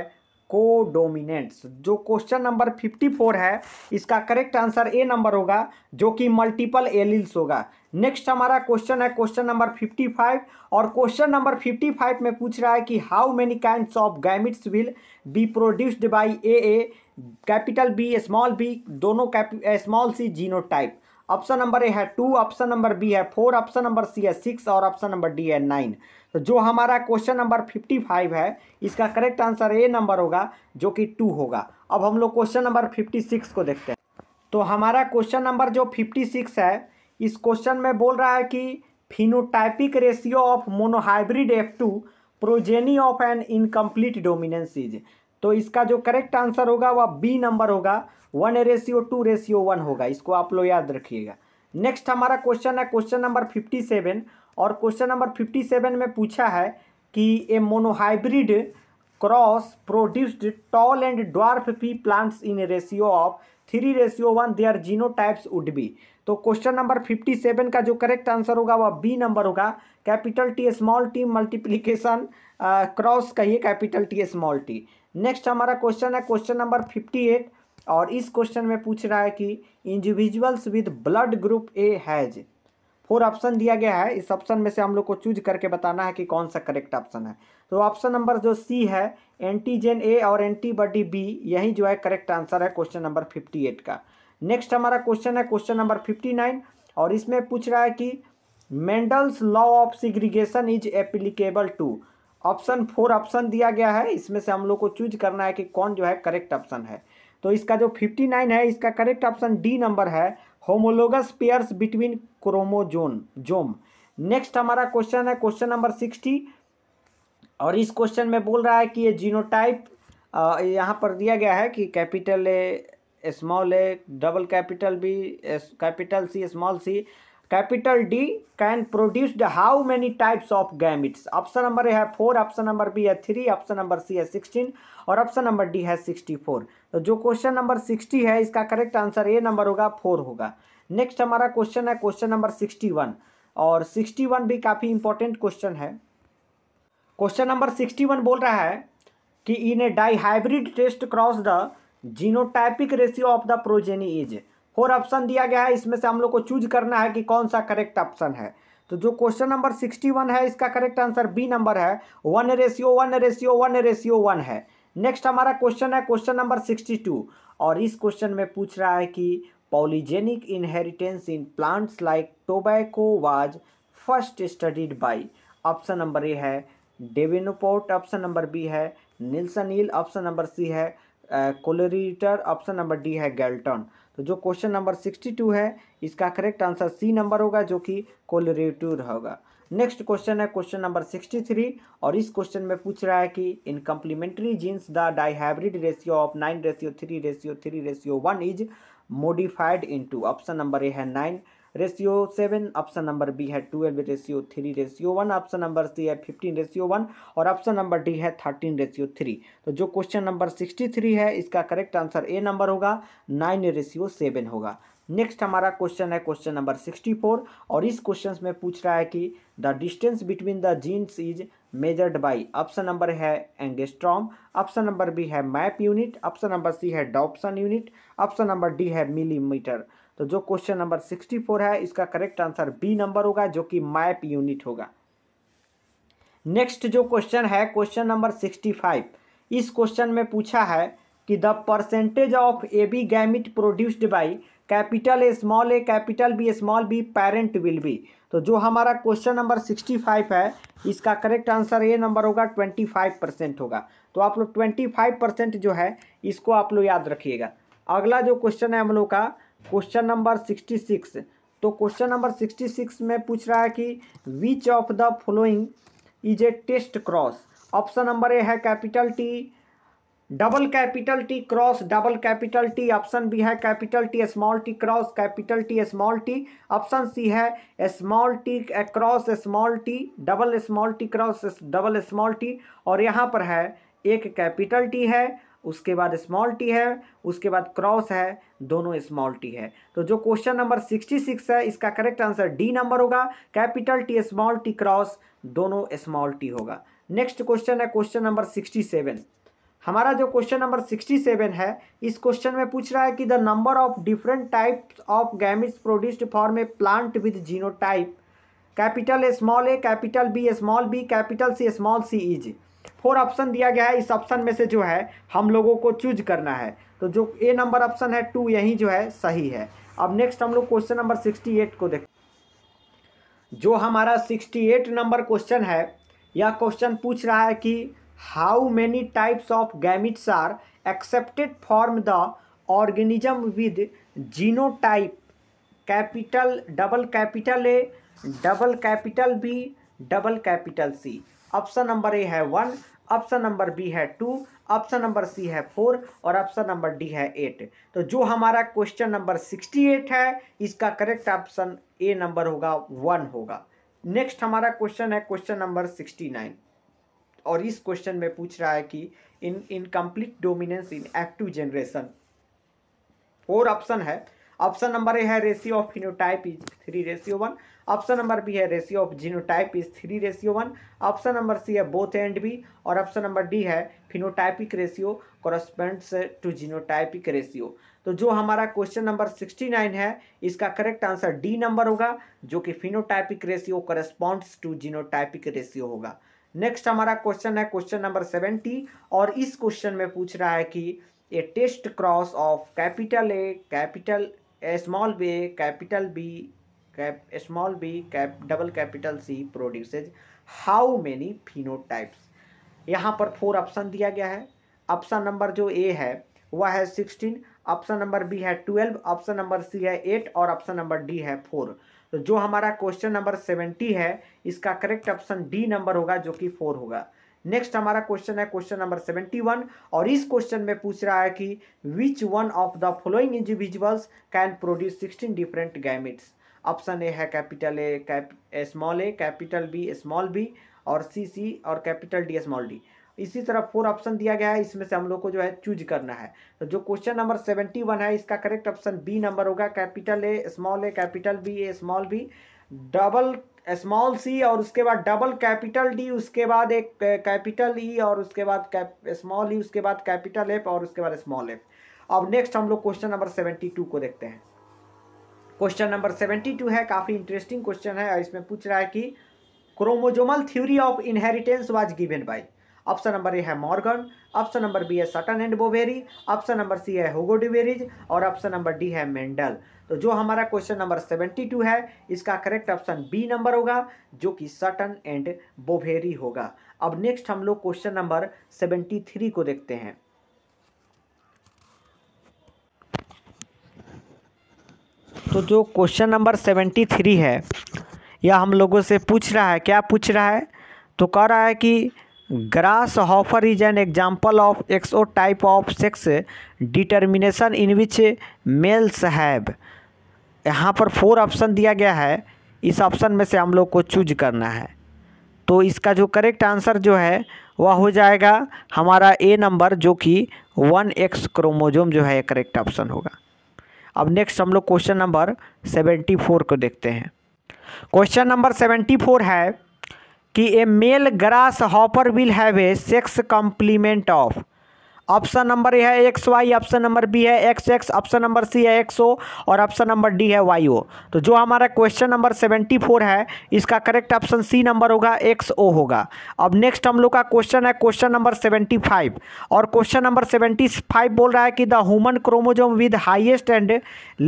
कोडोमिनेंट्स जो क्वेश्चन नंबर फिफ्टी फोर है इसका करेक्ट आंसर ए नंबर होगा जो कि मल्टीपल एलिल्स होगा नेक्स्ट हमारा क्वेश्चन है क्वेश्चन नंबर फिफ्टी फाइव और क्वेश्चन नंबर फिफ्टी फाइव में पूछ रहा है कि how many kind of gametes will be produced by A A capital B small B दोनों small C genotype option number A है two option number B है four option number C है six और option number D है nine तो जो हमारा question number fifty five है इसका करेक्ट आंसर ए नंबर होगा जो कि टू होगा अब हम लोग क्वेश्चन नंबर फिफ्टी सिक्स को देखते हैं तो हमारा क्वेश्चन नंबर जो फिफ्टी सिक्स है इस क्वेश्चन में बोल रहा है कि phenotypic ratio of monohybrid F two progeny of an incomplete dominance is तो इसका जो करेक्ट आंसर होगा वह बी नंबर होगा one ratio two ratio one होगा इसको आप लोग याद रखिएगा नेक्स्ट हमारा क्वेश्चन है क्वेश्चन नंबर फिफ्टी सेवन और क्वेश्चन नंबर फिफ्टी सेवन में पूछा है कि a monohybrid cross produced tall and dwarf pea plants in ratio of three ratio one their genotypes would be तो क्वेश्चन नंबर फिफ्टी सेवन का जो correct answer होगा वह बी नंबर होगा capital T small T multiplication cross कहिए capital T small T next हमारा question है question number fifty eight और इस क्वेश्चन में पूछ रहा है कि individuals with blood group A has four option दिया गया है इस ऑप्शन में से हम लोग को चूज करके बताना है कि कौन सा करेक्ट ऑप्शन है तो ऑप्शन नंबर जो सी है एंटीजन ए और एंटीबॉडी बी यही जो है करेक्ट आंसर है क्वेश्चन नंबर फिफ्टी एट का नेक्स्ट हमारा क्वेश्चन है क्वेश्चन नंबर फिफ्टी नाइन और इसमें पूछ रहा है कि Mendel's law of segregation is applicable to option four option दिया गया है इसमें से हम लोग को चूज करना है कि कौन जो है करेक्ट ऑप्शन है तो इसका जो फिफ्टी नाइन है इसका करेक्ट ऑप्शन डी नंबर है homologous pairs between chromosomes next हमारा क्वेश्चन है क्वेश्चन नंबर सिक्सटी और इस क्वेश्चन में बोल रहा है कि ये जीनोटाइप यहाँ पर दिया गया है कि capital A small A double capital B capital C small C capital D can produce the how many types of gametes option number A है फोर ऑप्शन नंबर बी है थ्री ऑप्शन नंबर सी है sixteen और option number D है sixty four तो जो question number sixty है इसका correct answer A number होगा फोर होगा नेक्स्ट हमारा क्वेश्चन है क्वेश्चन नंबर सिक्सटी वन और सिक्सटी वन भी काफ़ी इंपॉर्टेंट क्वेश्चन है क्वेश्चन नंबर सिक्सटी वन बोल रहा है कि in a dihybrid test cross the genotypic ratio of the progeny is four option दिया गया है इसमें से हम लोग को चूज करना है कि कौन सा करेक्ट ऑप्शन है तो जो क्वेश्चन नंबर सिक्सटी वन है इसका करेक्ट आंसर बी नंबर है one ratio one ratio one ratio one है नेक्स्ट हमारा क्वेश्चन है क्वेश्चन नंबर सिक्सटी टू और इस क्वेश्चन में पूछ रहा है कि polygenic inheritance in plants like tobacco was first studied by option number A है डेविनोपोर्ट ऑप्शन नंबर बी है नीलसनील ऑप्शन नंबर सी है कोलेटर ऑप्शन नंबर डी है गैल्टन तो जो क्वेश्चन नंबर सिक्सटी टू है इसका करेक्ट आंसर सी नंबर होगा जो कि कोलेरेटूर होगा नेक्स्ट क्वेश्चन है क्वेश्चन नंबर सिक्सटी थ्री और इस क्वेश्चन में पूछ रहा है कि in complementary genes the dihybrid ratio of nine ratio three ratio three ratio one is modified in option number A है nine ratio seven option number B है twelve ratio three ratio one option number C है fifteen ratio one और option number D है thirteen ratio three तो जो question number sixty three है इसका correct answer A number होगा nine ratio seven होगा नेक्स्ट हमारा क्वेश्चन है क्वेश्चन नंबर सिक्सटी फोर और इस क्वेश्चन में पूछ रहा है कि the distance between the genes is measured by option number है एंगेस्ट्रॉम ऑप्शन नंबर बी है map unit option number C है Dobson unit option number D है मिलीमीटर तो जो क्वेश्चन नंबर सिक्सटी फोर है इसका करेक्ट आंसर बी नंबर होगा जो कि मैप यूनिट होगा नेक्स्ट जो क्वेश्चन है क्वेश्चन नंबर सिक्सटी फाइव इस क्वेश्चन में पूछा है कि the percentage of A B gamete produced by capital A small A capital B small B parent will be तो जो हमारा क्वेश्चन नंबर सिक्सटी फाइव है इसका करेक्ट आंसर ए नंबर होगा ट्वेंटी फाइव परसेंट होगा तो आप लोग ट्वेंटी फाइव परसेंट जो है इसको आप लोग याद रखिएगा अगला जो क्वेश्चन है हम लोग का क्वेश्चन नंबर सिक्सटी सिक्स तो क्वेश्चन नंबर सिक्सटी सिक्स में पूछ रहा है कि which of the following is a test cross option number A है capital T double capital T cross double capital T option B है capital T small T cross capital T small T option C है small T cross small T double small T cross double small T और यहाँ पर है एक capital T है उसके बाद स्मॉल टी है उसके बाद क्रॉस है दोनों स्मॉल टी है तो जो क्वेश्चन नंबर सिक्सटी सिक्स है इसका करेक्ट आंसर डी नंबर होगा capital T small T cross दोनों स्मॉल टी होगा नेक्स्ट क्वेश्चन है क्वेश्चन नंबर सिक्सटी सेवन हमारा जो क्वेश्चन नंबर सिक्सटी सेवन है इस क्वेश्चन में पूछ रहा है कि the number of different type of gametes produced form a plant with type capital A small A capital B small B capital C small C is four option दिया गया है इस ऑप्शन में से जो है हम लोगों को चूज करना है तो जो ए नंबर ऑप्शन है टू यही जो है सही है अब नेक्स्ट हम लोग क्वेश्चन नंबर सिक्सटी एट को देख जो हमारा सिक्सटी एट नंबर क्वेश्चन है यह क्वेश्चन पूछ रहा है कि how many types of gametes are accepted form the organism with geno capital double capital A double capital B double capital C option number A है वन ऑप्शन नंबर बी है two option number C है four और option number D है eight तो जो हमारा question number sixty eight है इसका करेक्ट ऑप्शन ए नंबर होगा वन होगा नेक्स्ट हमारा क्वेश्चन है क्वेश्चन नंबर सिक्सटी नाइन और इस क्वेश्चन में पूछ रहा है कि in incomplete dominance in active generation four option है ऑप्शन नंबर ए है ratio of phenotype is three ratio one option number B है ratio of genotype is three ratio one option number C है both and B और option number D है phenotypic ratio corresponds to genotypic ratio तो जो हमारा question number sixty nine है इसका correct answer D number होगा जो कि phenotypic ratio corresponds to genotypic ratio होगा नेक्स्ट हमारा क्वेश्चन है क्वेश्चन नंबर सेवेंटी और इस क्वेश्चन में पूछ रहा है कि a test cross of capital A capital small B capital B small B cap double capital C c how how phenotypes यहाँ पर फोर ऑप्शन दिया गया है ऑप्शन नंबर जो ए है वह है सिक्सटीन ऑप्शन नंबर बी है ट्वेल्व ऑप्शन नंबर सी है एट और ऑप्शन नंबर डी है फोर तो जो हमारा क्वेश्चन नंबर सेवेंटी है इसका करेक्ट ऑप्शन डी नंबर होगा जो कि फोर होगा नेक्स्ट हमारा क्वेश्चन है क्वेश्चन नंबर सेवेंटी वन और इस क्वेश्चन में पूछ रहा है कि which one of the following individuals can produce sixteen different gametes option A है capital A cap small A capital B small B और सी सी और कैपिटल डी स्मॉल डी इसी तरह फोर ऑप्शन दिया गया है इसमें से हम लोग को जो है चूज करना है तो जो क्वेश्चन नंबर सेवेंटी वन है इसका करेक्ट ऑप्शन बी नंबर होगा capital A small A capital B A small B double small C और उसके बाद डबल कैपिटल डी उसके बाद एक कैपिटल ई और उसके बाद स्मॉल ई उसके बाद कैपिटल एफ और उसके बाद स्मॉल एफ अब नेक्स्ट हम लोग क्वेश्चन नंबर सेवेंटी टू को देखते हैं क्वेश्चन नंबर सेवेंटी टू है काफ़ी इंटरेस्टिंग क्वेश्चन है इसमें पूछ रहा है कि chromosomal theory of inheritance was given by option number A है मॉर्गन ऑप्शन नंबर बी है Sutton and Boveri option number C है होगो डिवेरिज और ऑप्शन नंबर डी है मेंडल तो जो हमारा क्वेश्चन नंबर सेवेंटी टू है इसका करेक्ट ऑप्शन बी नंबर होगा जो कि सटन एंड बोवेरी होगा अब नेक्स्ट हम लोग क्वेश्चन नंबर सेवेंटी थ्री को देखते हैं तो जो क्वेश्चन नंबर सेवेंटी थ्री है यह हम लोगों से पूछ रहा है क्या पूछ रहा है तो कह रहा है कि grasshopper is an example of XO type of sex determination in which males have यहाँ पर फोर ऑप्शन दिया गया है इस ऑप्शन में से हम लोग को चूज करना है तो इसका जो करेक्ट आंसर जो है वह हो जाएगा हमारा ए नंबर जो कि वन एक्स क्रोमोजोम जो है करेक्ट ऑप्शन होगा अब नेक्स्ट हम लोग क्वेश्चन नंबर सेवेंटी फोर को देखते हैं क्वेश्चन नंबर सेवेंटी फोर है कि a male grasshopper will have a sex complement of option number A है X Y option number B है X X option number C है X O और option number D है Y O तो जो हमारा क्वेश्चन नंबर सेवेंटी फोर है इसका करेक्ट ऑप्शन सी नंबर होगा एक्स ओ होगा अब नेक्स्ट हम लोग का क्वेश्चन है क्वेश्चन नंबर सेवेंटी फाइव और क्वेश्चन नंबर सेवेंटी फाइव बोल रहा है कि the human chromosome with highest and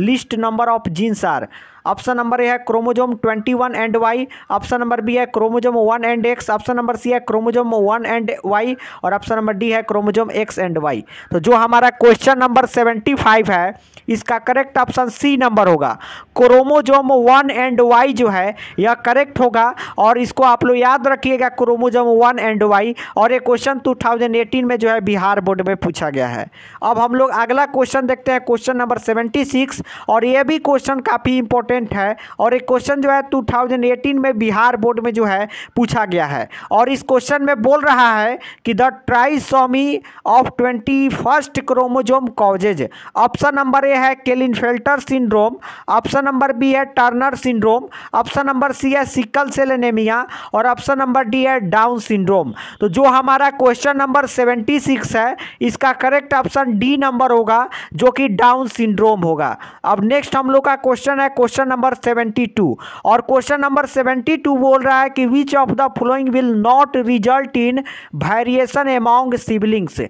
least number of genes are option number A है chromosome twenty one and Y option number B है chromosome one and X option number C है chromosome one and Y और option number D है chromosome X and Y तो जो हमारा question number seventy five है इसका करेक्ट ऑप्शन सी नंबर होगा क्रोमोजोम वन एंड वाई जो है यह करेक्ट होगा और इसको आप लोग याद रखिएगा क्रोमोजोम वन एंड वाई और ये क्वेश्चन टू थाउजेंड एटीन में जो है बिहार बोर्ड में पूछा गया है अब हम लोग अगला क्वेश्चन देखते हैं क्वेश्चन नंबर सेवेंटी सिक्स और ये भी क्वेश्चन काफ़ी इंपॉर्टेंट इंपॉर्टेंट है और एक क्वेश्चन जो है 2018 में बिहार बोर्ड में जो है पूछा गया है और इस क्वेश्चन में बोल रहा है कि the trisomy of twenty first chromosome causes option number A है Klinefelter syndrome option number B है Turner syndrome option number C है सिकल सेल एनेमिया और ऑप्शन नंबर डी है डाउन सिंड्रोम तो जो हमारा क्वेश्चन नंबर सेवेंटी सिक्स है इसका करेक्ट ऑप्शन डी नंबर होगा जो कि डाउन सिंड्रोम होगा अब नेक्स्ट हम लोग का क्वेश्चन है question question number seventy two और क्वेश्चन नंबर सेवेंटी टू बोल रहा है कि which of the following will not result in variation among siblings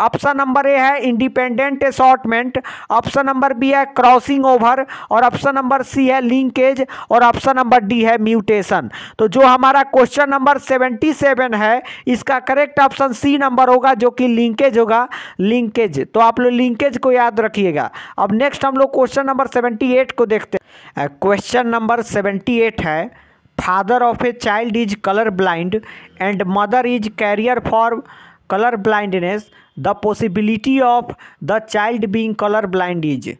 option number A है independent assortment option number B है क्रॉसिंग ओवर और option number C है linkage और ऑप्शन नंबर डी है म्यूटेशन तो जो हमारा क्वेश्चन नंबर सेवेंटी सेवन है इसका करेक्ट ऑप्शन सी नंबर होगा जो कि लिंकेज होगा लिंकेज तो आप लोग लिंकेज को याद रखिएगा अब नेक्स्ट हम लोग क्वेश्चन नंबर सेवेंटी एट को देखते हैं क्वेश्चन नंबर सेवेंटी एट है father of a child is colour blind and mother is carrier for colour blindness the possibility of the child being colour blind is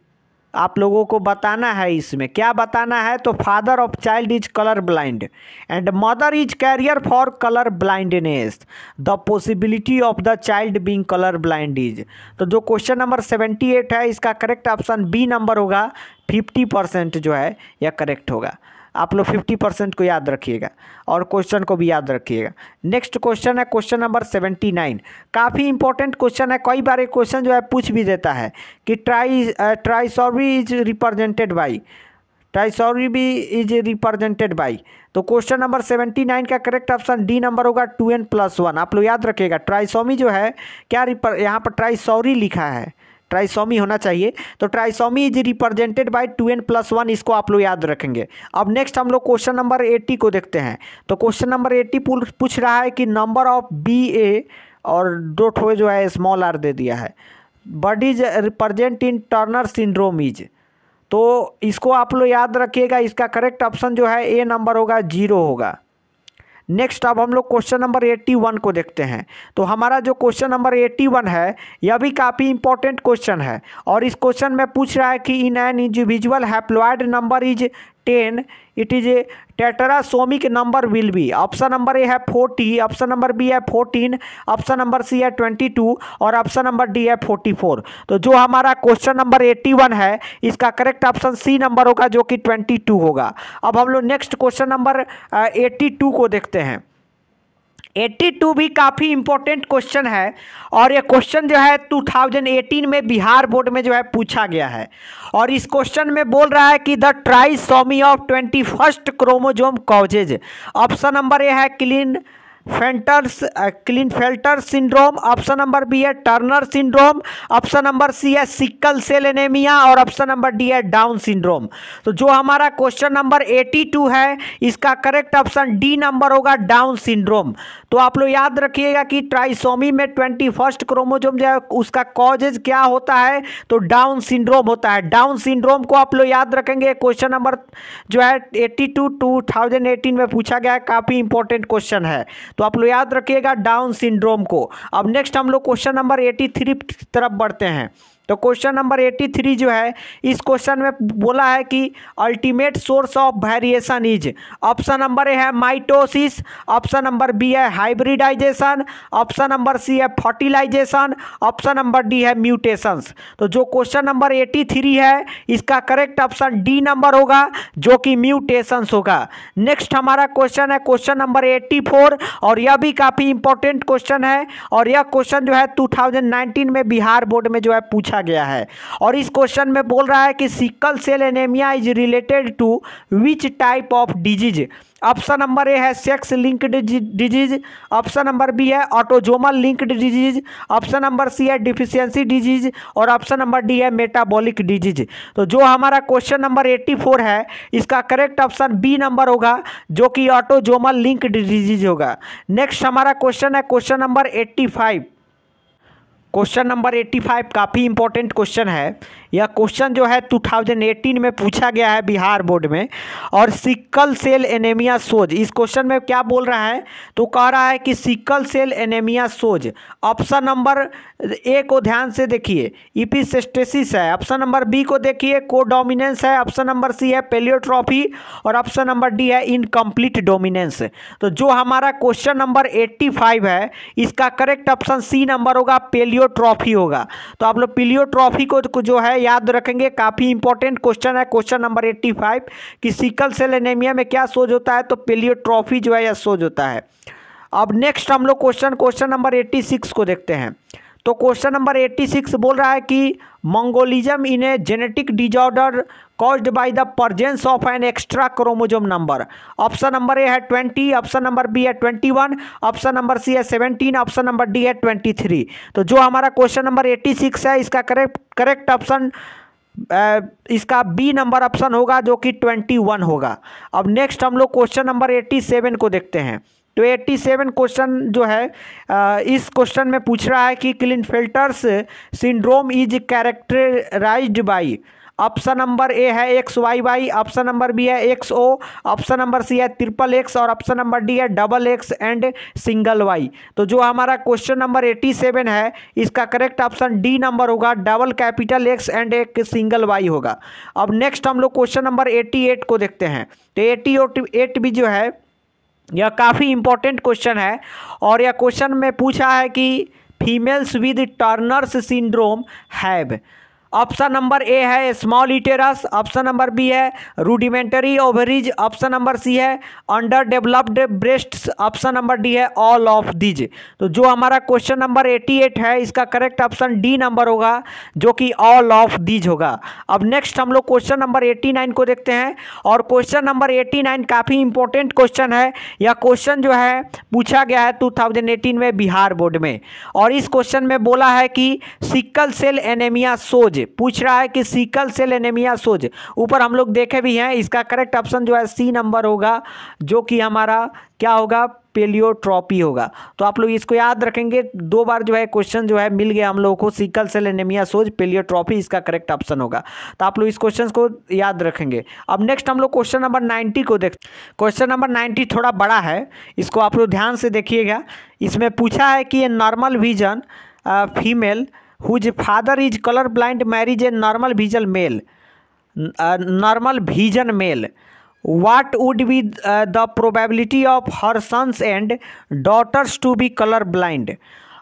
आप लोगों को बताना है इसमें क्या बताना है तो father of child is colour blind and mother is carrier for colour blindness the possibility of the child being colour blind is तो जो क्वेश्चन नंबर सेवेंटी एट है इसका करेक्ट ऑप्शन बी नंबर होगा फिफ्टी परसेंट जो है यह correct होगा आप लोग फिफ्टी परसेंट को याद रखिएगा और क्वेश्चन को भी याद रखिएगा नेक्स्ट क्वेश्चन है क्वेश्चन नंबर सेवेंटी नाइन काफ़ी इंपॉर्टेंट क्वेश्चन है कई बार ये क्वेश्चन जो है पूछ भी देता है कि tri trisomy is represented by trisomy भी इज रिप्रेजेंटेड बाई तो क्वेश्चन नंबर सेवेंटी नाइन का करेक्ट ऑप्शन डी नंबर होगा टू एन प्लस वन आप लोग याद रखिएगा ट्राई सॉमी जो है क्या रिपर यहाँ पर ट्राई सॉरी लिखा है ट्राइसोमी होना चाहिए तो trisomy is represented by two N plus one इसको आप लोग याद रखेंगे अब नेक्स्ट हम लोग क्वेश्चन नंबर एट्टी को देखते हैं तो क्वेश्चन नंबर एट्टी पूछ रहा है कि नंबर ऑफ बी ए और दो ठोए जो है स्मॉल आर दे दिया है but is represent in Turner syndrome is तो इसको आप लोग याद रखिएगा इसका करेक्ट ऑप्शन जो है ए नंबर होगा जीरो होगा नेक्स्ट अब हम लोग क्वेश्चन नंबर एट्टी वन को देखते हैं तो हमारा जो क्वेश्चन नंबर एट्टी वन है यह भी काफ़ी इंपॉर्टेंट क्वेश्चन है और इस क्वेश्चन में पूछ रहा है कि in an individual haploid number is ten it is a tetrasomic number will be option number A है फोर्टी ऑप्शन नंबर बी है फोर्टीन ऑप्शन नंबर सी है ट्वेंटी टू और ऑप्शन नंबर डी है फोर्टी फोर तो जो हमारा question number eighty one है इसका करेक्ट ऑप्शन सी नंबर होगा जो कि ट्वेंटी टू होगा अब हम लोग next question number eighty two को देखते हैं 82 भी काफ़ी इंपॉर्टेंट क्वेश्चन है और ये क्वेश्चन जो है 2018 में बिहार बोर्ड में जो है पूछा गया है और इस क्वेश्चन में बोल रहा है कि the trisomy of twenty first chromosome causes option number A है Klinefelter's Klinefelter syndrome option number B है Turner syndrome option number C है सिक्कल सेल एनेमिया और ऑप्शन नंबर डी है डाउन सिंड्रोम तो जो हमारा question number 82 है इसका करेक्ट ऑप्शन डी नंबर होगा डाउन सिंड्रोम तो आप लोग याद रखिएगा कि ट्राइसोमी में ट्वेंटी फर्स्ट क्रोमोजोम जो है उसका कॉजेज क्या होता है तो डाउन सिंड्रोम होता है डाउन सिंड्रोम को आप लोग याद रखेंगे क्वेश्चन नंबर जो है eighty two two thousand eighteen में पूछा गया है काफ़ी इंपॉर्टेंट क्वेश्चन है तो आप लोग याद रखिएगा डाउन सिंड्रोम को अब नेक्स्ट हम लोग क्वेश्चन नंबर एटी थ्री तरफ बढ़ते हैं तो क्वेश्चन नंबर एट्टी थ्री जो है इस क्वेश्चन में बोला है कि ultimate source of variation is option number A है माइटोसिस ऑप्शन नंबर बी है हाइब्रिडाइजेशन ऑप्शन नंबर सी है फर्टिलाइजेशन ऑप्शन नंबर डी है म्यूटेशंस तो जो क्वेश्चन नंबर एट्टी थ्री है इसका करेक्ट ऑप्शन डी नंबर होगा जो कि म्यूटेशंस होगा नेक्स्ट हमारा क्वेश्चन है क्वेश्चन नंबर एट्टी फोर और यह भी काफ़ी इंपॉर्टेंट क्वेश्चन है और यह क्वेश्चन जो है टू थाउजेंड नाइनटीन में बिहार बोर्ड में जो है पूछा गया है और इस क्वेश्चन में बोल रहा है कि sickle cell anaemia is related to which type of disease option number A है sex linked disease option number B है autosomal linked disease option number C है डिफिशियंसी डिजीज और ऑप्शन नंबर डी है मेटाबॉलिक डिजीज तो जो हमारा question number 84 है इसका करेक्ट ऑप्शन बी नंबर होगा जो कि ऑटोजोमल लिंक्ड डिजीज होगा नेक्स्ट हमारा क्वेश्चन है question number five question number eighty five काफ़ी इंपॉर्टेंट क्वेश्चन है यह क्वेश्चन जो है 2018 में पूछा गया है बिहार बोर्ड में और सिक्कल सेल एनेमिया सोज इस क्वेश्चन में क्या बोल रहा है तो कह रहा है कि sickle cell anaemia shows option number A को ध्यान से देखिए इपिसेस्टेसिस है ऑप्शन नंबर बी को देखिए कोडोमिनेंस है ऑप्शन नंबर सी है पेलियोट्रॉफी और ऑप्शन नंबर डी है इनकम्प्लीट डोमिनेंस तो जो हमारा क्वेश्चन नंबर फाइव है इसका करेक्ट ऑप्शन सी नंबर होगा पेलियोट्रॉफी होगा तो आप लोग पेलियोट्रॉफी को जो है याद रखेंगे काफ़ी इंपॉर्टेंट क्वेश्चन है क्वेश्चन नंबर एट्टी फाइव कि सिकल सेल एनेमिया में क्या सोज होता है तो पेलियोट्रॉफी जो है यह सोज होता है अब नेक्स्ट हम लोग question question number eighty six को देखते हैं तो क्वेश्चन नंबर एट्टी सिक्स बोल रहा है कि mongolism in a genetic disorder caused by the presence of an extra chromosome number option number A है ट्वेंटी ऑप्शन नंबर बी है twenty one option number C है सेवनटीन ऑप्शन नंबर डी है twenty three तो जो हमारा question number eighty six है इसका correct correct option इसका बी नंबर ऑप्शन होगा जो कि ट्वेंटी वन होगा अब नेक्स्ट हम लोग क्वेश्चन नंबर एट्टी सेवन को देखते हैं तो एट्टी सेवन क्वेश्चन जो है इस क्वेश्चन में पूछ रहा है कि Klinefelter's syndrome is characterized by option number A है X Y Y option number B है X O option number C है ट्रिपल एक्स और ऑप्शन नंबर डी है double X and single Y तो जो हमारा क्वेश्चन नंबर एटी सेवन है इसका करेक्ट ऑप्शन डी नंबर होगा डबल कैपिटल एक्स एंड एक सिंगल वाई होगा अब नेक्स्ट हम लोग क्वेश्चन नंबर एटी एट को देखते हैं तो एटी एट भी जो है यह काफ़ी इंपॉर्टेंट क्वेश्चन है और यह क्वेश्चन में पूछा है कि females with Turner's syndrome have option number A है small uterus option number B है rudimentary ovaries option number C है under developed breast option number D है ऑल ऑफ दीज तो जो हमारा क्वेश्चन नंबर एटी एट है इसका correct option D number होगा जो कि ऑल ऑफ दीज होगा अब नेक्स्ट हम लोग क्वेश्चन नंबर एट्टी नाइन को देखते हैं और क्वेश्चन नंबर एट्टी नाइन काफ़ी इंपॉर्टेंट क्वेश्चन है यह क्वेश्चन जो है पूछा गया है टू थाउजेंड एटीन में बिहार बोर्ड में और इस क्वेश्चन में बोला है कि सिक्कल सेल एनेमिया सोज पूछ रहा है कि सीकल सेल एनेमिया सोज ऊपर हम लोग देखे भी हैं इसका करेक्ट ऑप्शन जो है सी नंबर होगा जो कि हमारा क्या होगा पेलियोट्रॉपी होगा तो आप लोग इसको याद रखेंगे दो बार जो है क्वेश्चन जो है मिल गया हम लोगों को sickle cell anaemia shows pleiotropy इसका करेक्ट ऑप्शन होगा तो आप लोग इस क्वेश्चन को याद रखेंगे अब नेक्स्ट हम लोग क्वेश्चन नंबर नाइन्टी को देख क्वेश्चन नंबर नाइन्टी थोड़ा बड़ा है इसको आप लोग ध्यान से देखिएगा इसमें पूछा है कि ये normal vision female whose father is colour blind marries a normal vision male normal vision male what would be the probability of her sons and daughters to be colour blind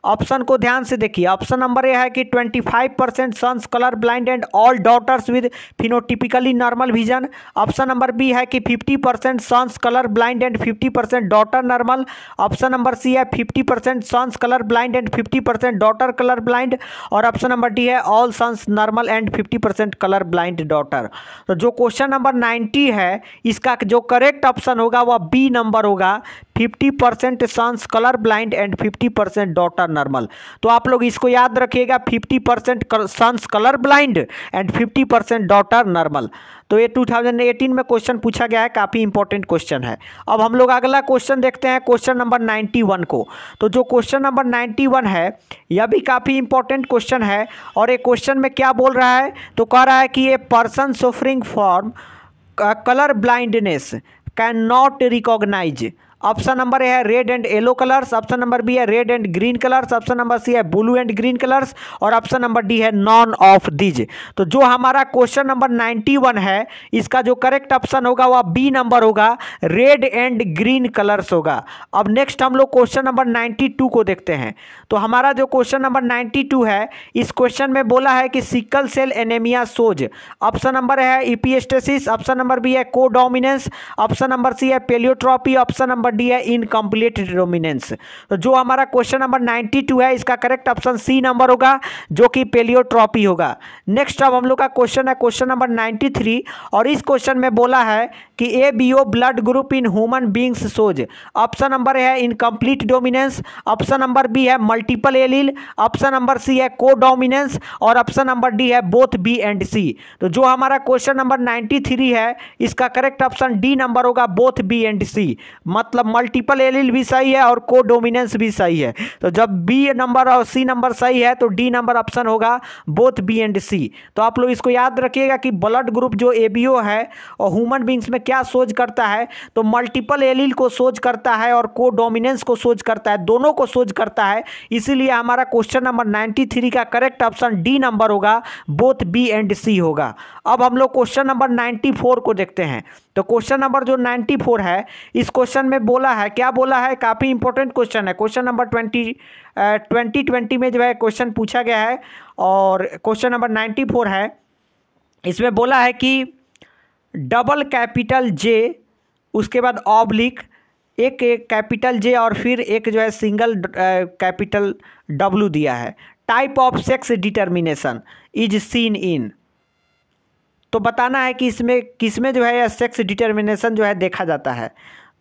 option को ध्यान से देखिए option number A है कि twenty five percent sons colour blind and all daughters with phenotypically normal vision option number B है कि fifty percent sons colour blind and fifty percent daughter normal option number C है fifty percent sons colour blind and fifty percent daughter colour blind और option number D है all sons normal and fifty percent colour blind daughter तो जो question number ninety है इसका जो correct option होगा वह बी नंबर होगा fifty percent sons colour blind and fifty percent daughter normal तो आप लोग इसको याद रखिएगा fifty percent sons colour blind and fifty percent daughter normal तो ये 2018 में क्वेश्चन पूछा गया है काफ़ी इंपॉर्टेंट क्वेश्चन है अब हम लोग अगला क्वेश्चन देखते हैं क्वेश्चन नंबर 91 को तो जो क्वेश्चन नंबर 91 है यह भी काफ़ी इंपॉर्टेंट क्वेश्चन है और ये क्वेश्चन में क्या बोल रहा है तो कह रहा है कि a person suffering from colour blindness can not recognise option number A है red and yellow colours option number B है red and green colours option number C है ब्लू एंड ग्रीन कलर्स और ऑप्शन नंबर डी है none of these तो जो हमारा question number ninety one है इसका जो करेक्ट ऑप्शन होगा वह बी नंबर होगा रेड एंड ग्रीन कलर्स होगा अब नेक्स्ट हम लोग क्वेश्चन नंबर नाइन्टी टू को देखते हैं तो हमारा जो क्वेश्चन नंबर नाइन्टी टू है इस क्वेश्चन में बोला है कि sickle cell anaemia shows option number है इपीएस्टेसिस ऑप्शन नंबर बी है कोडोमिनेंस ऑप्शन नंबर सी है pleiotropy option number number D है इनकम्प्लीट डोमिनेंस तो जो हमारा क्वेश्चन नंबर नाइन्टी टू है इसका करेक्ट ऑप्शन सी नंबर होगा जो कि पेलियोट्रॉपी होगा नेक्स्ट अब हम लोग का क्वेश्चन है क्वेश्चन नंबर नाइन्टी थ्री और इस क्वेश्चन में बोला है कि A B O blood group in human beings shows option number है incomplete dominance option number B है multiple allele option number C है को डोमिनेंस और ऑप्शन नंबर डी है बोथ बी एंड सी तो जो हमारा क्वेश्चन नंबर नाइन्टी थ्री है इसका करेक्ट ऑप्शन डी नंबर होगा बोथ बी एंड सी मतलब मल्टीपल एलिल भी सही है और को डोमिनेंस भी सही है तो जब बी नंबर और सी नंबर सही है तो डी नंबर ऑप्शन होगा बोथ बी एंड सी तो आप लोग इसको याद रखिएगा कि ब्लड ग्रुप जो ए बी ओ है और ह्यूमन बींग्स में क्या सोच करता है तो मल्टीपल एलील को सोच करता है और को डोमिनेंस को सोच करता है दोनों को सोच करता है इसीलिए हमारा क्वेश्चन नंबर नाइन्टी थ्री का करेक्ट ऑप्शन डी नंबर होगा बोथ बी एंड सी होगा अब हम लोग क्वेश्चन नंबर नाइन्टी फोर को देखते हैं तो क्वेश्चन नंबर जो नाइन्टी फोर है इस क्वेश्चन में बोला है क्या बोला है काफ़ी इंपॉर्टेंट क्वेश्चन है question number twenty twenty twenty में जो है क्वेश्चन पूछा गया है और क्वेश्चन नंबर नाइन्टी फोर है इसमें बोला है कि डबल कैपिटल जे उसके बाद ऑब्लिक एक एक कैपिटल जे और फिर एक जो है सिंगल कैपिटल डब्लू दिया है type of sex determination is seen in तो बताना है कि इसमें किसमें जो है सेक्स डिटर्मिनेशन जो है देखा जाता है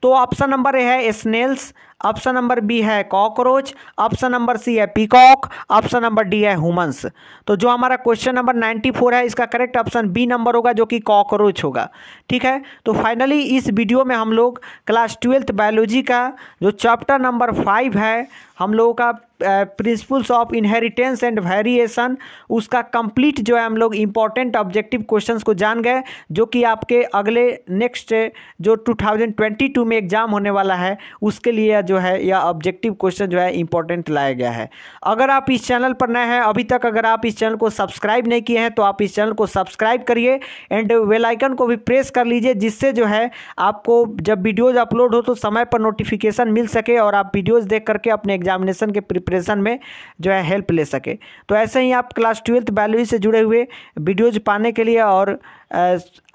तो ऑप्शन नंबर ए है स्नेल्स ऑप्शन नंबर बी है कॉकरोच ऑप्शन नंबर सी है पीकॉक ऑप्शन नंबर डी है ह्यूमंस तो जो हमारा क्वेश्चन नंबर नाइन्टी फोर है इसका करेक्ट ऑप्शन बी नंबर होगा जो कि कॉकरोच होगा ठीक है तो फाइनली इस वीडियो में हम लोग क्लास ट्वेल्थ बायोलॉजी का जो चैप्टर नंबर फाइव है हम लोगों का principles of inheritance and variation उसका कंप्लीट जो है हम लोग इंपॉर्टेंट ऑब्जेक्टिव क्वेश्चंस को जान गए जो कि आपके अगले नेक्स्ट जो 2022 में एग्जाम होने वाला है उसके लिए जो है यह ऑब्जेक्टिव क्वेश्चन जो है इंपॉर्टेंट लाया गया है अगर आप इस चैनल पर नए हैं अभी तक अगर आप इस चैनल को सब्सक्राइब नहीं किए हैं तो आप इस चैनल को सब्सक्राइब करिए एंड वेलाइकन को भी प्रेस कर लीजिए जिससे जो है आपको जब वीडियोज़ अपलोड हो तो समय पर नोटिफिकेशन मिल सके और आप वीडियोज़ देख करके अपने एग्जामिनेशन के प्रिपेयर प्रिपरेशन में जो है हेल्प ले सके तो ऐसे ही आप क्लास ट्वेल्थ बायोलॉजी से जुड़े हुए वीडियोज़ पाने के लिए और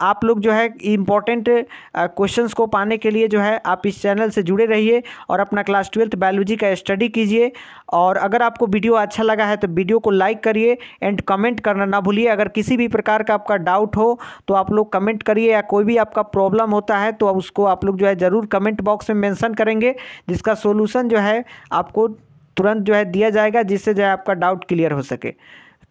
आप लोग जो है इम्पॉर्टेंट क्वेश्चंस को पाने के लिए जो है आप इस चैनल से जुड़े रहिए और अपना क्लास ट्वेल्थ बायोलॉजी का स्टडी कीजिए और अगर आपको वीडियो अच्छा लगा है तो वीडियो को लाइक करिए एंड कमेंट करना ना भूलिए अगर किसी भी प्रकार का आपका डाउट हो तो आप लोग कमेंट करिए या कोई भी आपका प्रॉब्लम होता है तो उसको आप लोग जो है ज़रूर कमेंट बॉक्स में मैंशन करेंगे जिसका सोल्यूशन जो है आपको तुरंत जो है दिया जाएगा जिससे जो है आपका डाउट क्लियर हो सके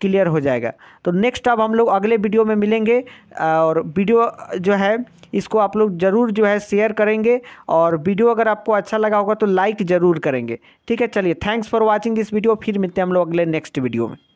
क्लियर हो जाएगा तो नेक्स्ट अब हम लोग अगले वीडियो में मिलेंगे और वीडियो जो है इसको आप लोग ज़रूर जो है शेयर करेंगे और वीडियो अगर आपको अच्छा लगा होगा तो लाइक ज़रूर करेंगे ठीक है चलिए thanks for watching this video फिर मिलते हैं हम लोग अगले नेक्स्ट वीडियो में